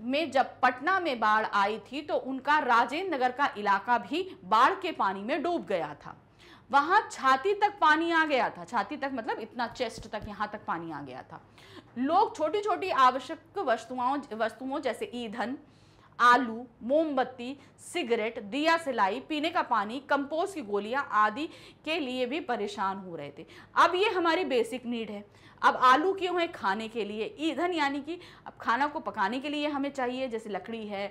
में जब पटना में बाढ़ आई थी तो उनका राजेंद्र नगर का इलाका भी बाढ़ के पानी में डूब गया था वहां छाती तक पानी आ गया था छाती तक मतलब इतना चेस्ट तक यहाँ तक पानी आ गया था लोग छोटी छोटी आवश्यक वस्तुओं वस्तुओं जैसे ईंधन आलू मोमबत्ती सिगरेट दिया सिलाई पीने का पानी कंपोज की गोलियां आदि के लिए भी परेशान हो रहे थे अब ये हमारी बेसिक नीड है अब आलू क्यों है खाने के लिए ईंधन यानी कि अब खाना को पकाने के लिए हमें चाहिए जैसे लकड़ी है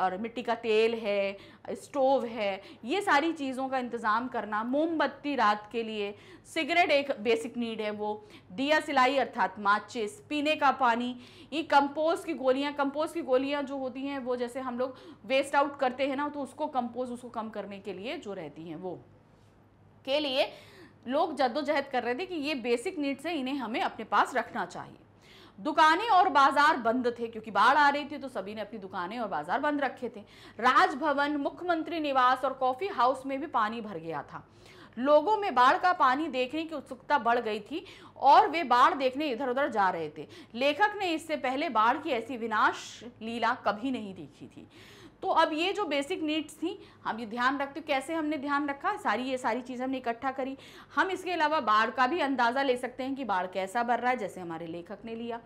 और मिट्टी का तेल है स्टोव है ये सारी चीज़ों का इंतज़ाम करना मोमबत्ती रात के लिए सिगरेट एक बेसिक नीड है वो दिया सिलाई अर्थात माचिस पीने का पानी ये कंपोज की गोलियाँ कंपोज की गोलियाँ जो होती हैं वो जैसे हम लोग वेस्ट आउट करते हैं ना तो उसको कंपोज उसको कम करने के लिए जो रहती हैं वो के लिए लोग जद्दोजहद कर रहे थे कि ये बेसिक नीड्स हैं इन्हें हमें अपने पास रखना चाहिए दुकानें और बाजार बंद थे क्योंकि बाढ़ आ रही थी तो सभी ने अपनी दुकानें और बाजार बंद रखे थे राजभवन मुख्यमंत्री निवास और कॉफी हाउस में भी पानी भर गया था लोगों में बाढ़ का पानी देखने की उत्सुकता बढ़ गई थी और वे बाढ़ देखने इधर उधर जा रहे थे लेखक ने इससे पहले बाढ़ की ऐसी विनाश लीला कभी नहीं देखी थी तो अब ये जो बेसिक नीड्स थी हम ये ध्यान रखते कैसे हमने ध्यान रखा सारी ये सारी चीज़ हमने इकट्ठा करी हम इसके अलावा बाढ़ का भी अंदाज़ा ले सकते हैं कि बाढ़ कैसा बढ़ रहा है जैसे हमारे लेखक ने लिया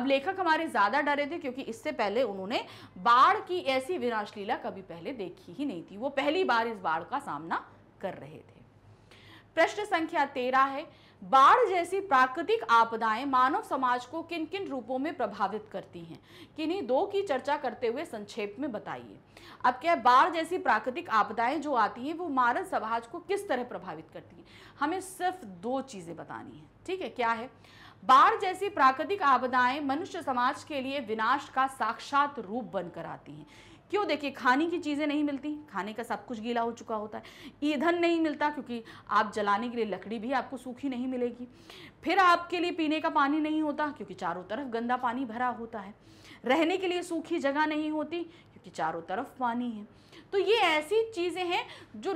अब लेखक हमारे ज़्यादा डरे थे क्योंकि इससे पहले उन्होंने बाढ़ की ऐसी विनाश लीला कभी पहले देखी ही नहीं थी वो पहली बार इस बाढ़ का सामना कर रहे थे प्रश्न संख्या तेरह है बाढ़ जैसी प्राकृतिक आपदाएं मानव समाज को किन किन रूपों में प्रभावित करती हैं किन्हीं दो की चर्चा करते हुए संक्षेप में बताइए अब क्या बाढ़ जैसी प्राकृतिक आपदाएं जो आती हैं वो मानव समाज को किस तरह प्रभावित करती हैं हमें सिर्फ दो चीज़ें बतानी है ठीक है क्या है बाढ़ जैसी प्राकृतिक आपदाएं मनुष्य समाज के लिए विनाश का साक्षात रूप बनकर आती हैं क्यों देखिए खाने की चीज़ें नहीं मिलती खाने का सब कुछ गीला हो चुका होता है ईंधन नहीं मिलता क्योंकि आप जलाने के लिए लकड़ी भी आपको सूखी नहीं मिलेगी फिर आपके लिए पीने का पानी नहीं होता क्योंकि चारों तरफ गंदा पानी भरा होता है रहने के लिए सूखी जगह नहीं होती क्योंकि चारों तरफ पानी है तो ये ऐसी चीज़ें हैं जो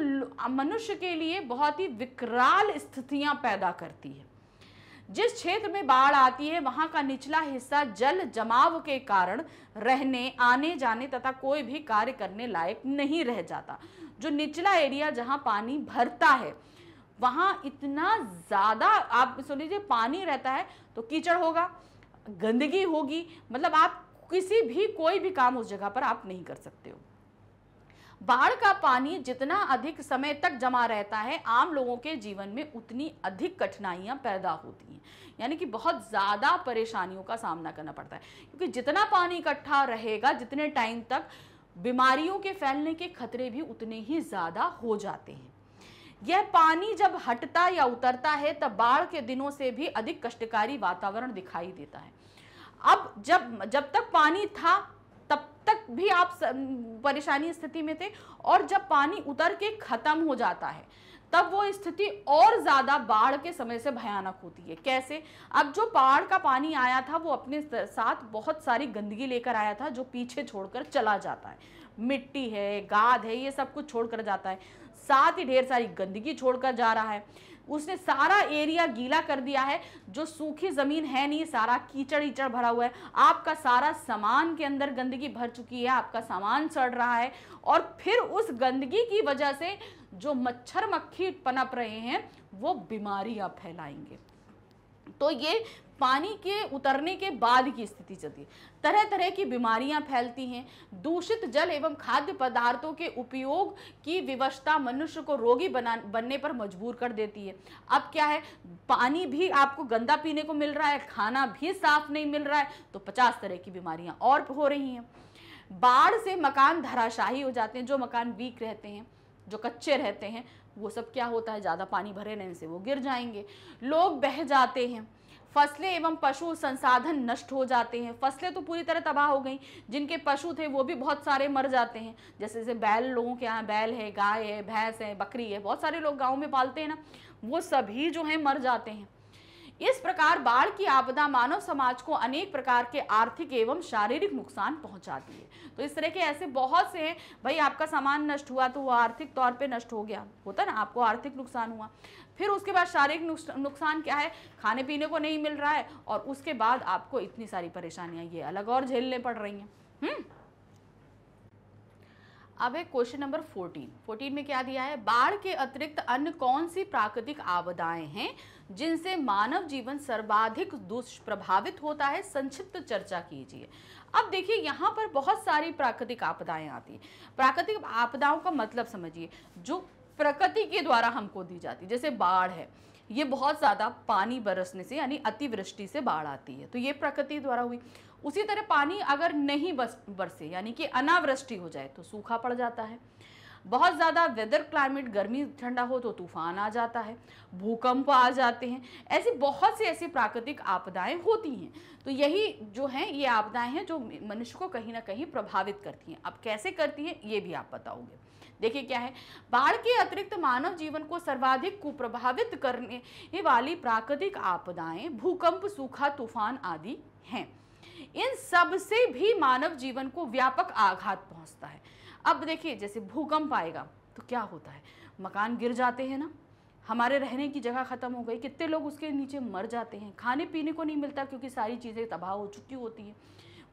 मनुष्य के लिए बहुत ही विकराल स्थितियाँ पैदा करती है जिस क्षेत्र में बाढ़ आती है वहां का निचला हिस्सा जल जमाव के कारण रहने आने जाने तथा कोई भी कार्य करने लायक नहीं रह जाता जो निचला एरिया जहां पानी भरता है वहां इतना ज़्यादा आप सुन लीजिए पानी रहता है तो कीचड़ होगा गंदगी होगी मतलब आप किसी भी कोई भी काम उस जगह पर आप नहीं कर सकते हो बाढ़ का पानी जितना अधिक समय तक जमा रहता है आम लोगों के जीवन में उतनी अधिक कठिनाइयां पैदा होती हैं यानी कि बहुत ज़्यादा परेशानियों का सामना करना पड़ता है क्योंकि जितना पानी इकट्ठा रहेगा जितने टाइम तक बीमारियों के फैलने के खतरे भी उतने ही ज़्यादा हो जाते हैं यह पानी जब हटता या उतरता है तब बाढ़ के दिनों से भी अधिक कष्टकारी वातावरण दिखाई देता है अब जब जब तक पानी था तब तक भी आप परेशानी स्थिति में थे और जब पानी उतर के ख़त्म हो जाता है तब वो स्थिति और ज़्यादा बाढ़ के समय से भयानक होती है कैसे अब जो पहाड़ का पानी आया था वो अपने साथ बहुत सारी गंदगी लेकर आया था जो पीछे छोड़कर चला जाता है मिट्टी है गाद है ये सब कुछ छोड़कर जाता है साथ ही ढेर सारी गंदगी छोड़कर जा रहा है उसने सारा एरिया गीला कर दिया है जो सूखी ज़मीन है नहीं सारा कीचड़ ईचड़ भरा हुआ है आपका सारा सामान के अंदर गंदगी भर चुकी है आपका सामान सड़ रहा है और फिर उस गंदगी की वजह से जो मच्छर मक्खी पनप रहे हैं वो बीमारियाँ फैलाएंगे तो ये पानी के उतरने के बाद की स्थिति चलती तरह तरह की बीमारियां फैलती हैं दूषित जल एवं खाद्य पदार्थों के उपयोग की विवशता मनुष्य को रोगी बना बनने पर मजबूर कर देती है अब क्या है पानी भी आपको गंदा पीने को मिल रहा है खाना भी साफ नहीं मिल रहा है तो पचास तरह की बीमारियां और हो रही हैं बाढ़ से मकान धराशाही हो जाते हैं जो मकान वीक रहते हैं जो कच्चे रहते हैं वो सब क्या होता है ज़्यादा पानी भरे रहने से वो गिर जाएंगे लोग बह जाते हैं फसलें एवं पशु संसाधन नष्ट हो जाते हैं फसलें तो पूरी तरह तबाह हो गई जिनके पशु थे वो भी बहुत सारे मर जाते हैं जैसे जैसे बैल लोगों के यहाँ बैल है गाय है भैंस है बकरी है बहुत सारे लोग गाँव में पालते हैं ना वो सभी जो हैं मर जाते हैं इस प्रकार बाढ़ की आपदा मानव समाज को अनेक प्रकार के आर्थिक एवं शारीरिक नुकसान पहुंचाती है तो इस तरह के ऐसे बहुत से हैं भाई आपका सामान नष्ट हुआ तो वो आर्थिक तौर पे नष्ट हो गया होता ना आपको आर्थिक नुकसान हुआ फिर उसके बाद शारीरिक नुकसान क्या है खाने पीने को नहीं मिल रहा है और उसके बाद आपको इतनी सारी परेशानियाँ ये अलग और झेलने पड़ रही हैं हम्म? अब है क्वेश्चन नंबर 14 14 में क्या दिया है बाढ़ के अतिरिक्त अन्य कौन सी प्राकृतिक आपदाएं हैं जिनसे मानव जीवन सर्वाधिक दुष्प्रभावित होता है संक्षिप्त चर्चा कीजिए अब देखिए यहाँ पर बहुत सारी प्राकृतिक आपदाएं आती हैं प्राकृतिक आपदाओं का मतलब समझिए जो प्रकृति के द्वारा हमको दी जाती जैसे बाढ़ है ये बहुत ज़्यादा पानी बरसने से यानी अतिवृष्टि से बाढ़ आती है तो ये प्रकृति द्वारा हुई उसी तरह पानी अगर नहीं बस बरसे यानी कि अनावृष्टि हो जाए तो सूखा पड़ जाता है बहुत ज़्यादा वेदर क्लाइमेट गर्मी ठंडा हो तो तूफान आ जाता है भूकंप आ जाते हैं ऐसी बहुत सी ऐसी प्राकृतिक आपदाएं होती हैं तो यही जो हैं ये आपदाएं हैं जो मनुष्य को कहीं ना कहीं प्रभावित करती हैं अब कैसे करती हैं ये भी आप बताओगे देखिए क्या है बाढ़ के अतिरिक्त मानव जीवन को सर्वाधिक कुप्रभावित करने वाली प्राकृतिक आपदाएँ भूकंप सूखा तूफान आदि हैं इन सब से भी मानव जीवन को व्यापक आघात पहुंचता है अब देखिए जैसे भूकंप आएगा तो क्या होता है मकान गिर जाते हैं ना हमारे रहने की जगह ख़त्म हो गई कितने लोग उसके नीचे मर जाते हैं खाने पीने को नहीं मिलता क्योंकि सारी चीज़ें तबाह हो चुकी होती हैं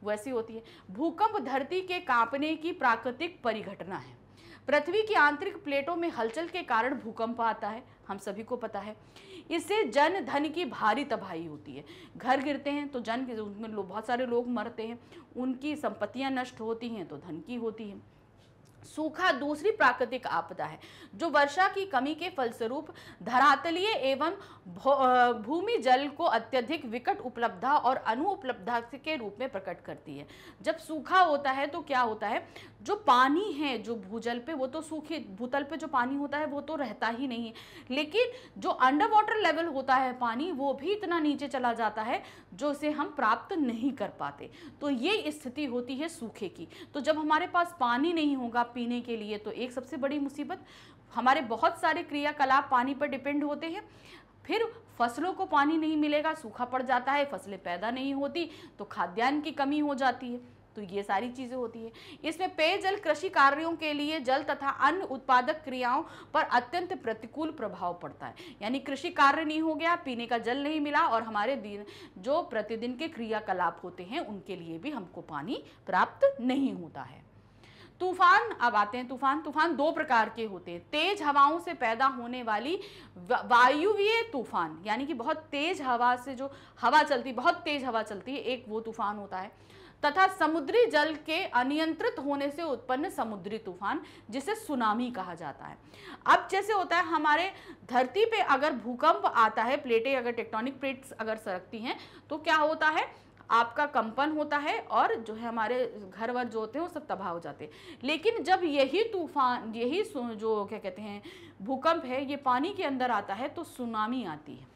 वैसी होती है भूकंप धरती के कांपने की प्राकृतिक परिघटना है पृथ्वी की आंतरिक प्लेटों में हलचल के कारण भूकंप आता है हम सभी को पता है इससे जन धन की भारी तबाही होती है घर गिरते हैं तो जन के उनमें बहुत सारे लोग मरते हैं उनकी संपत्तियाँ नष्ट होती हैं तो धन की होती हैं सूखा दूसरी प्राकृतिक आपदा है जो वर्षा की कमी के फलस्वरूप धरातलीय एवं भूमि जल को अत्यधिक विकट उपलब्धा और अनुपलब्धा के रूप में प्रकट करती है जब सूखा होता है तो क्या होता है जो पानी है जो भूजल पे वो तो सूखे भूतल पे जो पानी होता है वो तो रहता ही नहीं है लेकिन जो अंडर वाटर लेवल होता है पानी वो भी इतना नीचे चला जाता है जो इसे हम प्राप्त नहीं कर पाते तो ये स्थिति होती है सूखे की तो जब हमारे पास पानी नहीं होगा पीने के लिए तो एक सबसे बड़ी मुसीबत हमारे बहुत सारे क्रियाकलाप पानी पर डिपेंड होते हैं फिर फसलों को पानी नहीं मिलेगा सूखा पड़ जाता है फसलें पैदा नहीं होती तो खाद्यान्न की कमी हो जाती है तो ये सारी चीज़ें होती है इसमें पेयजल कृषि कार्यों के लिए जल तथा अन्य उत्पादक क्रियाओं पर अत्यंत प्रतिकूल प्रभाव पड़ता है यानी कृषि कार्य नहीं हो गया पीने का जल नहीं मिला और हमारे दिन जो प्रतिदिन के क्रियाकलाप होते हैं उनके लिए भी हमको पानी प्राप्त नहीं होता है तूफान अब आते हैं तूफान तूफान दो प्रकार के होते हैं तेज हवाओं से पैदा होने वाली वायुवीय तूफान यानी कि बहुत तेज हवा से जो हवा चलती बहुत तेज हवा चलती है एक वो तूफान होता है तथा समुद्री जल के अनियंत्रित होने से उत्पन्न समुद्री तूफान जिसे सुनामी कहा जाता है अब जैसे होता है हमारे धरती पे अगर भूकंप आता है प्लेटें अगर टेक्टोनिक प्लेट्स अगर सरकती हैं तो क्या होता है आपका कंपन होता है और जो है हमारे घर वर जो होते हैं वो सब तबाह हो जाते हैं लेकिन जब यही तूफान यही जो क्या कहते हैं भूकंप है ये पानी के अंदर आता है तो सुनामी आती है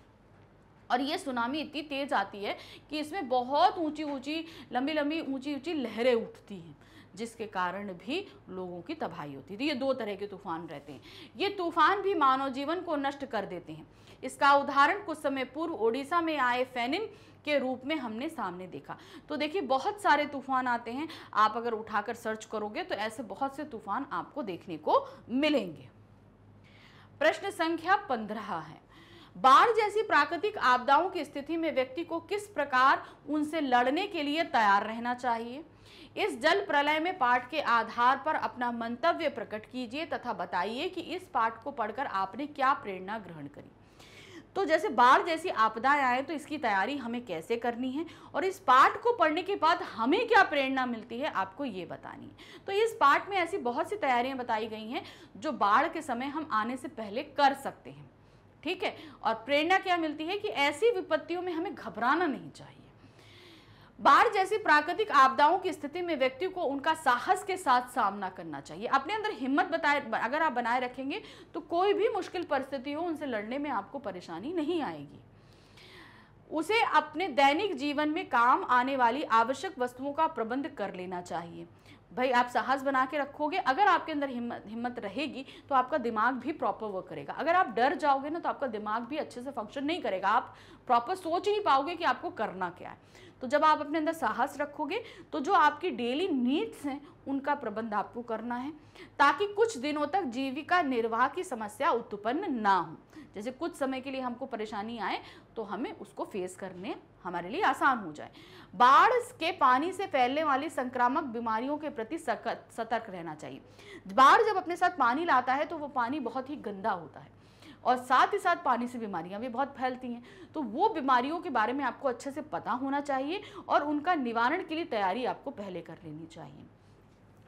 और ये सुनामी इतनी तेज़ आती है कि इसमें बहुत ऊंची ऊंची लंबी लंबी ऊंची ऊंची लहरें उठती हैं जिसके कारण भी लोगों की तबाही होती है तो ये दो तरह के तूफान रहते हैं ये तूफान भी मानव जीवन को नष्ट कर देते हैं इसका उदाहरण कुछ समय पूर्व ओडिशा में आए फेनिन के रूप में हमने सामने देखा तो देखिए बहुत सारे तूफान आते हैं आप अगर उठाकर सर्च करोगे तो ऐसे बहुत से तूफान आपको देखने को मिलेंगे प्रश्न संख्या पंद्रह है बाढ़ जैसी प्राकृतिक आपदाओं की स्थिति में व्यक्ति को किस प्रकार उनसे लड़ने के लिए तैयार रहना चाहिए इस जल प्रलय में पाठ के आधार पर अपना मंतव्य प्रकट कीजिए तथा बताइए कि इस पाठ को पढ़कर आपने क्या प्रेरणा ग्रहण करी तो जैसे बाढ़ जैसी आपदाएं आए तो इसकी तैयारी हमें कैसे करनी है और इस पाठ को पढ़ने के बाद हमें क्या प्रेरणा मिलती है आपको ये बतानी है तो इस पाठ में ऐसी बहुत सी तैयारियाँ बताई गई हैं जो बाढ़ के समय हम आने से पहले कर सकते हैं ठीक है और प्रेरणा क्या मिलती है कि ऐसी विपत्तियों में हमें घबराना नहीं चाहिए बाढ़ जैसी प्राकृतिक आपदाओं की स्थिति में व्यक्ति को उनका साहस के साथ सामना करना चाहिए अपने अंदर हिम्मत बताए अगर आप बनाए रखेंगे तो कोई भी मुश्किल परिस्थिति हो उनसे लड़ने में आपको परेशानी नहीं आएगी उसे अपने दैनिक जीवन में काम आने वाली आवश्यक वस्तुओं का प्रबंध कर लेना चाहिए भाई आप साहस बना के रखोगे अगर आपके अंदर हिम्मत हिम्मत रहेगी तो आपका दिमाग भी प्रॉपर वर्क करेगा अगर आप डर जाओगे ना तो आपका दिमाग भी अच्छे से फंक्शन नहीं करेगा आप प्रॉपर सोच ही नहीं पाओगे कि आपको करना क्या है तो जब आप अपने अंदर साहस रखोगे तो जो आपकी डेली नीड्स हैं उनका प्रबंध आपको करना है ताकि कुछ दिनों तक जीविका निर्वाह की समस्या उत्पन्न ना हो जैसे कुछ समय के लिए हमको परेशानी आए तो हमें उसको फेस करने हमारे लिए आसान हो जाए बाढ़ के पानी से फैलने वाली संक्रामक बीमारियों के प्रति सतर्क रहना चाहिए बाढ़ जब अपने साथ पानी लाता है तो वो पानी बहुत ही गंदा होता है और साथ ही साथ पानी से बीमारियां भी बहुत फैलती हैं तो वो बीमारियों के बारे में आपको अच्छे से पता होना चाहिए और उनका निवारण के लिए तैयारी आपको पहले कर लेनी चाहिए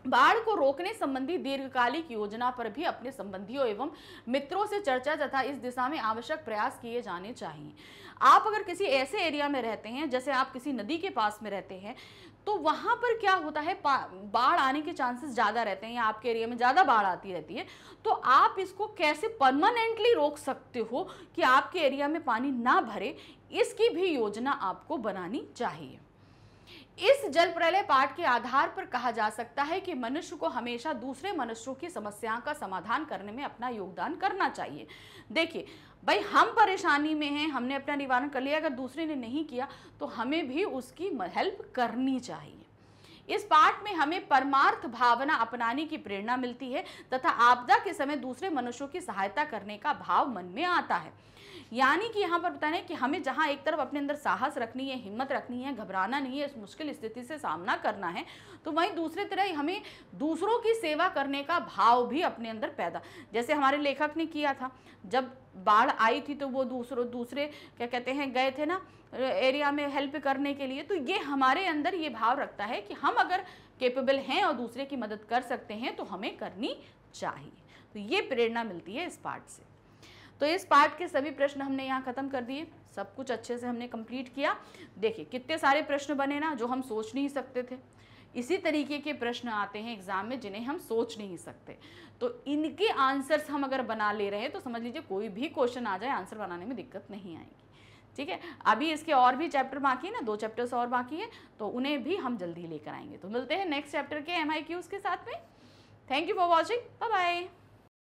बाढ़ को रोकने संबंधी दीर्घकालिक योजना पर भी अपने संबंधियों एवं मित्रों से चर्चा तथा इस दिशा में आवश्यक प्रयास किए जाने चाहिए आप अगर किसी ऐसे एरिया में रहते हैं जैसे आप किसी नदी के पास में रहते हैं तो वहाँ पर क्या होता है बाढ़ आने के चांसेस ज़्यादा रहते हैं या आपके एरिया में ज़्यादा बाढ़ आती रहती है तो आप इसको कैसे परमानेंटली रोक सकते हो कि आपके एरिया में पानी ना भरे इसकी भी योजना आपको बनानी चाहिए इस जल प्रलय पाठ के आधार पर कहा जा सकता है कि मनुष्य को हमेशा दूसरे मनुष्यों की समस्याओं का समाधान करने में अपना योगदान करना चाहिए देखिए भाई हम परेशानी में हैं हमने अपना निवारण कर लिया अगर दूसरे ने नहीं किया तो हमें भी उसकी हेल्प करनी चाहिए इस पाठ में हमें परमार्थ भावना अपनाने की प्रेरणा मिलती है तथा आपदा के समय दूसरे मनुष्यों की सहायता करने का भाव मन में आता है यानी कि यहाँ पर बताने कि हमें जहाँ एक तरफ अपने अंदर साहस रखनी है हिम्मत रखनी है घबराना नहीं है इस मुश्किल स्थिति से सामना करना है तो वहीं दूसरे तरह हमें दूसरों की सेवा करने का भाव भी अपने अंदर पैदा जैसे हमारे लेखक ने किया था जब बाढ़ आई थी तो वो दूसरों दूसरे क्या कहते हैं गए थे ना एरिया में हेल्प करने के लिए तो ये हमारे अंदर ये भाव रखता है कि हम अगर केपेबल हैं और दूसरे की मदद कर सकते हैं तो हमें करनी चाहिए तो ये प्रेरणा मिलती है इस पार्ट से तो इस पार्ट के सभी प्रश्न हमने यहाँ खत्म कर दिए सब कुछ अच्छे से हमने कंप्लीट किया देखिए कितने सारे प्रश्न बने ना जो हम सोच नहीं सकते थे इसी तरीके के प्रश्न आते हैं एग्जाम में जिन्हें हम सोच नहीं सकते तो इनके आंसर्स हम अगर बना ले रहे हैं तो समझ लीजिए कोई भी क्वेश्चन आ जाए आंसर बनाने में दिक्कत नहीं आएगी ठीक है अभी इसके और भी चैप्टर बाकी है ना दो चैप्टर्स और बाकी हैं तो उन्हें भी हम जल्दी लेकर आएंगे तो मिलते हैं नेक्स्ट चैप्टर के एम के साथ में thank you for watching bye bye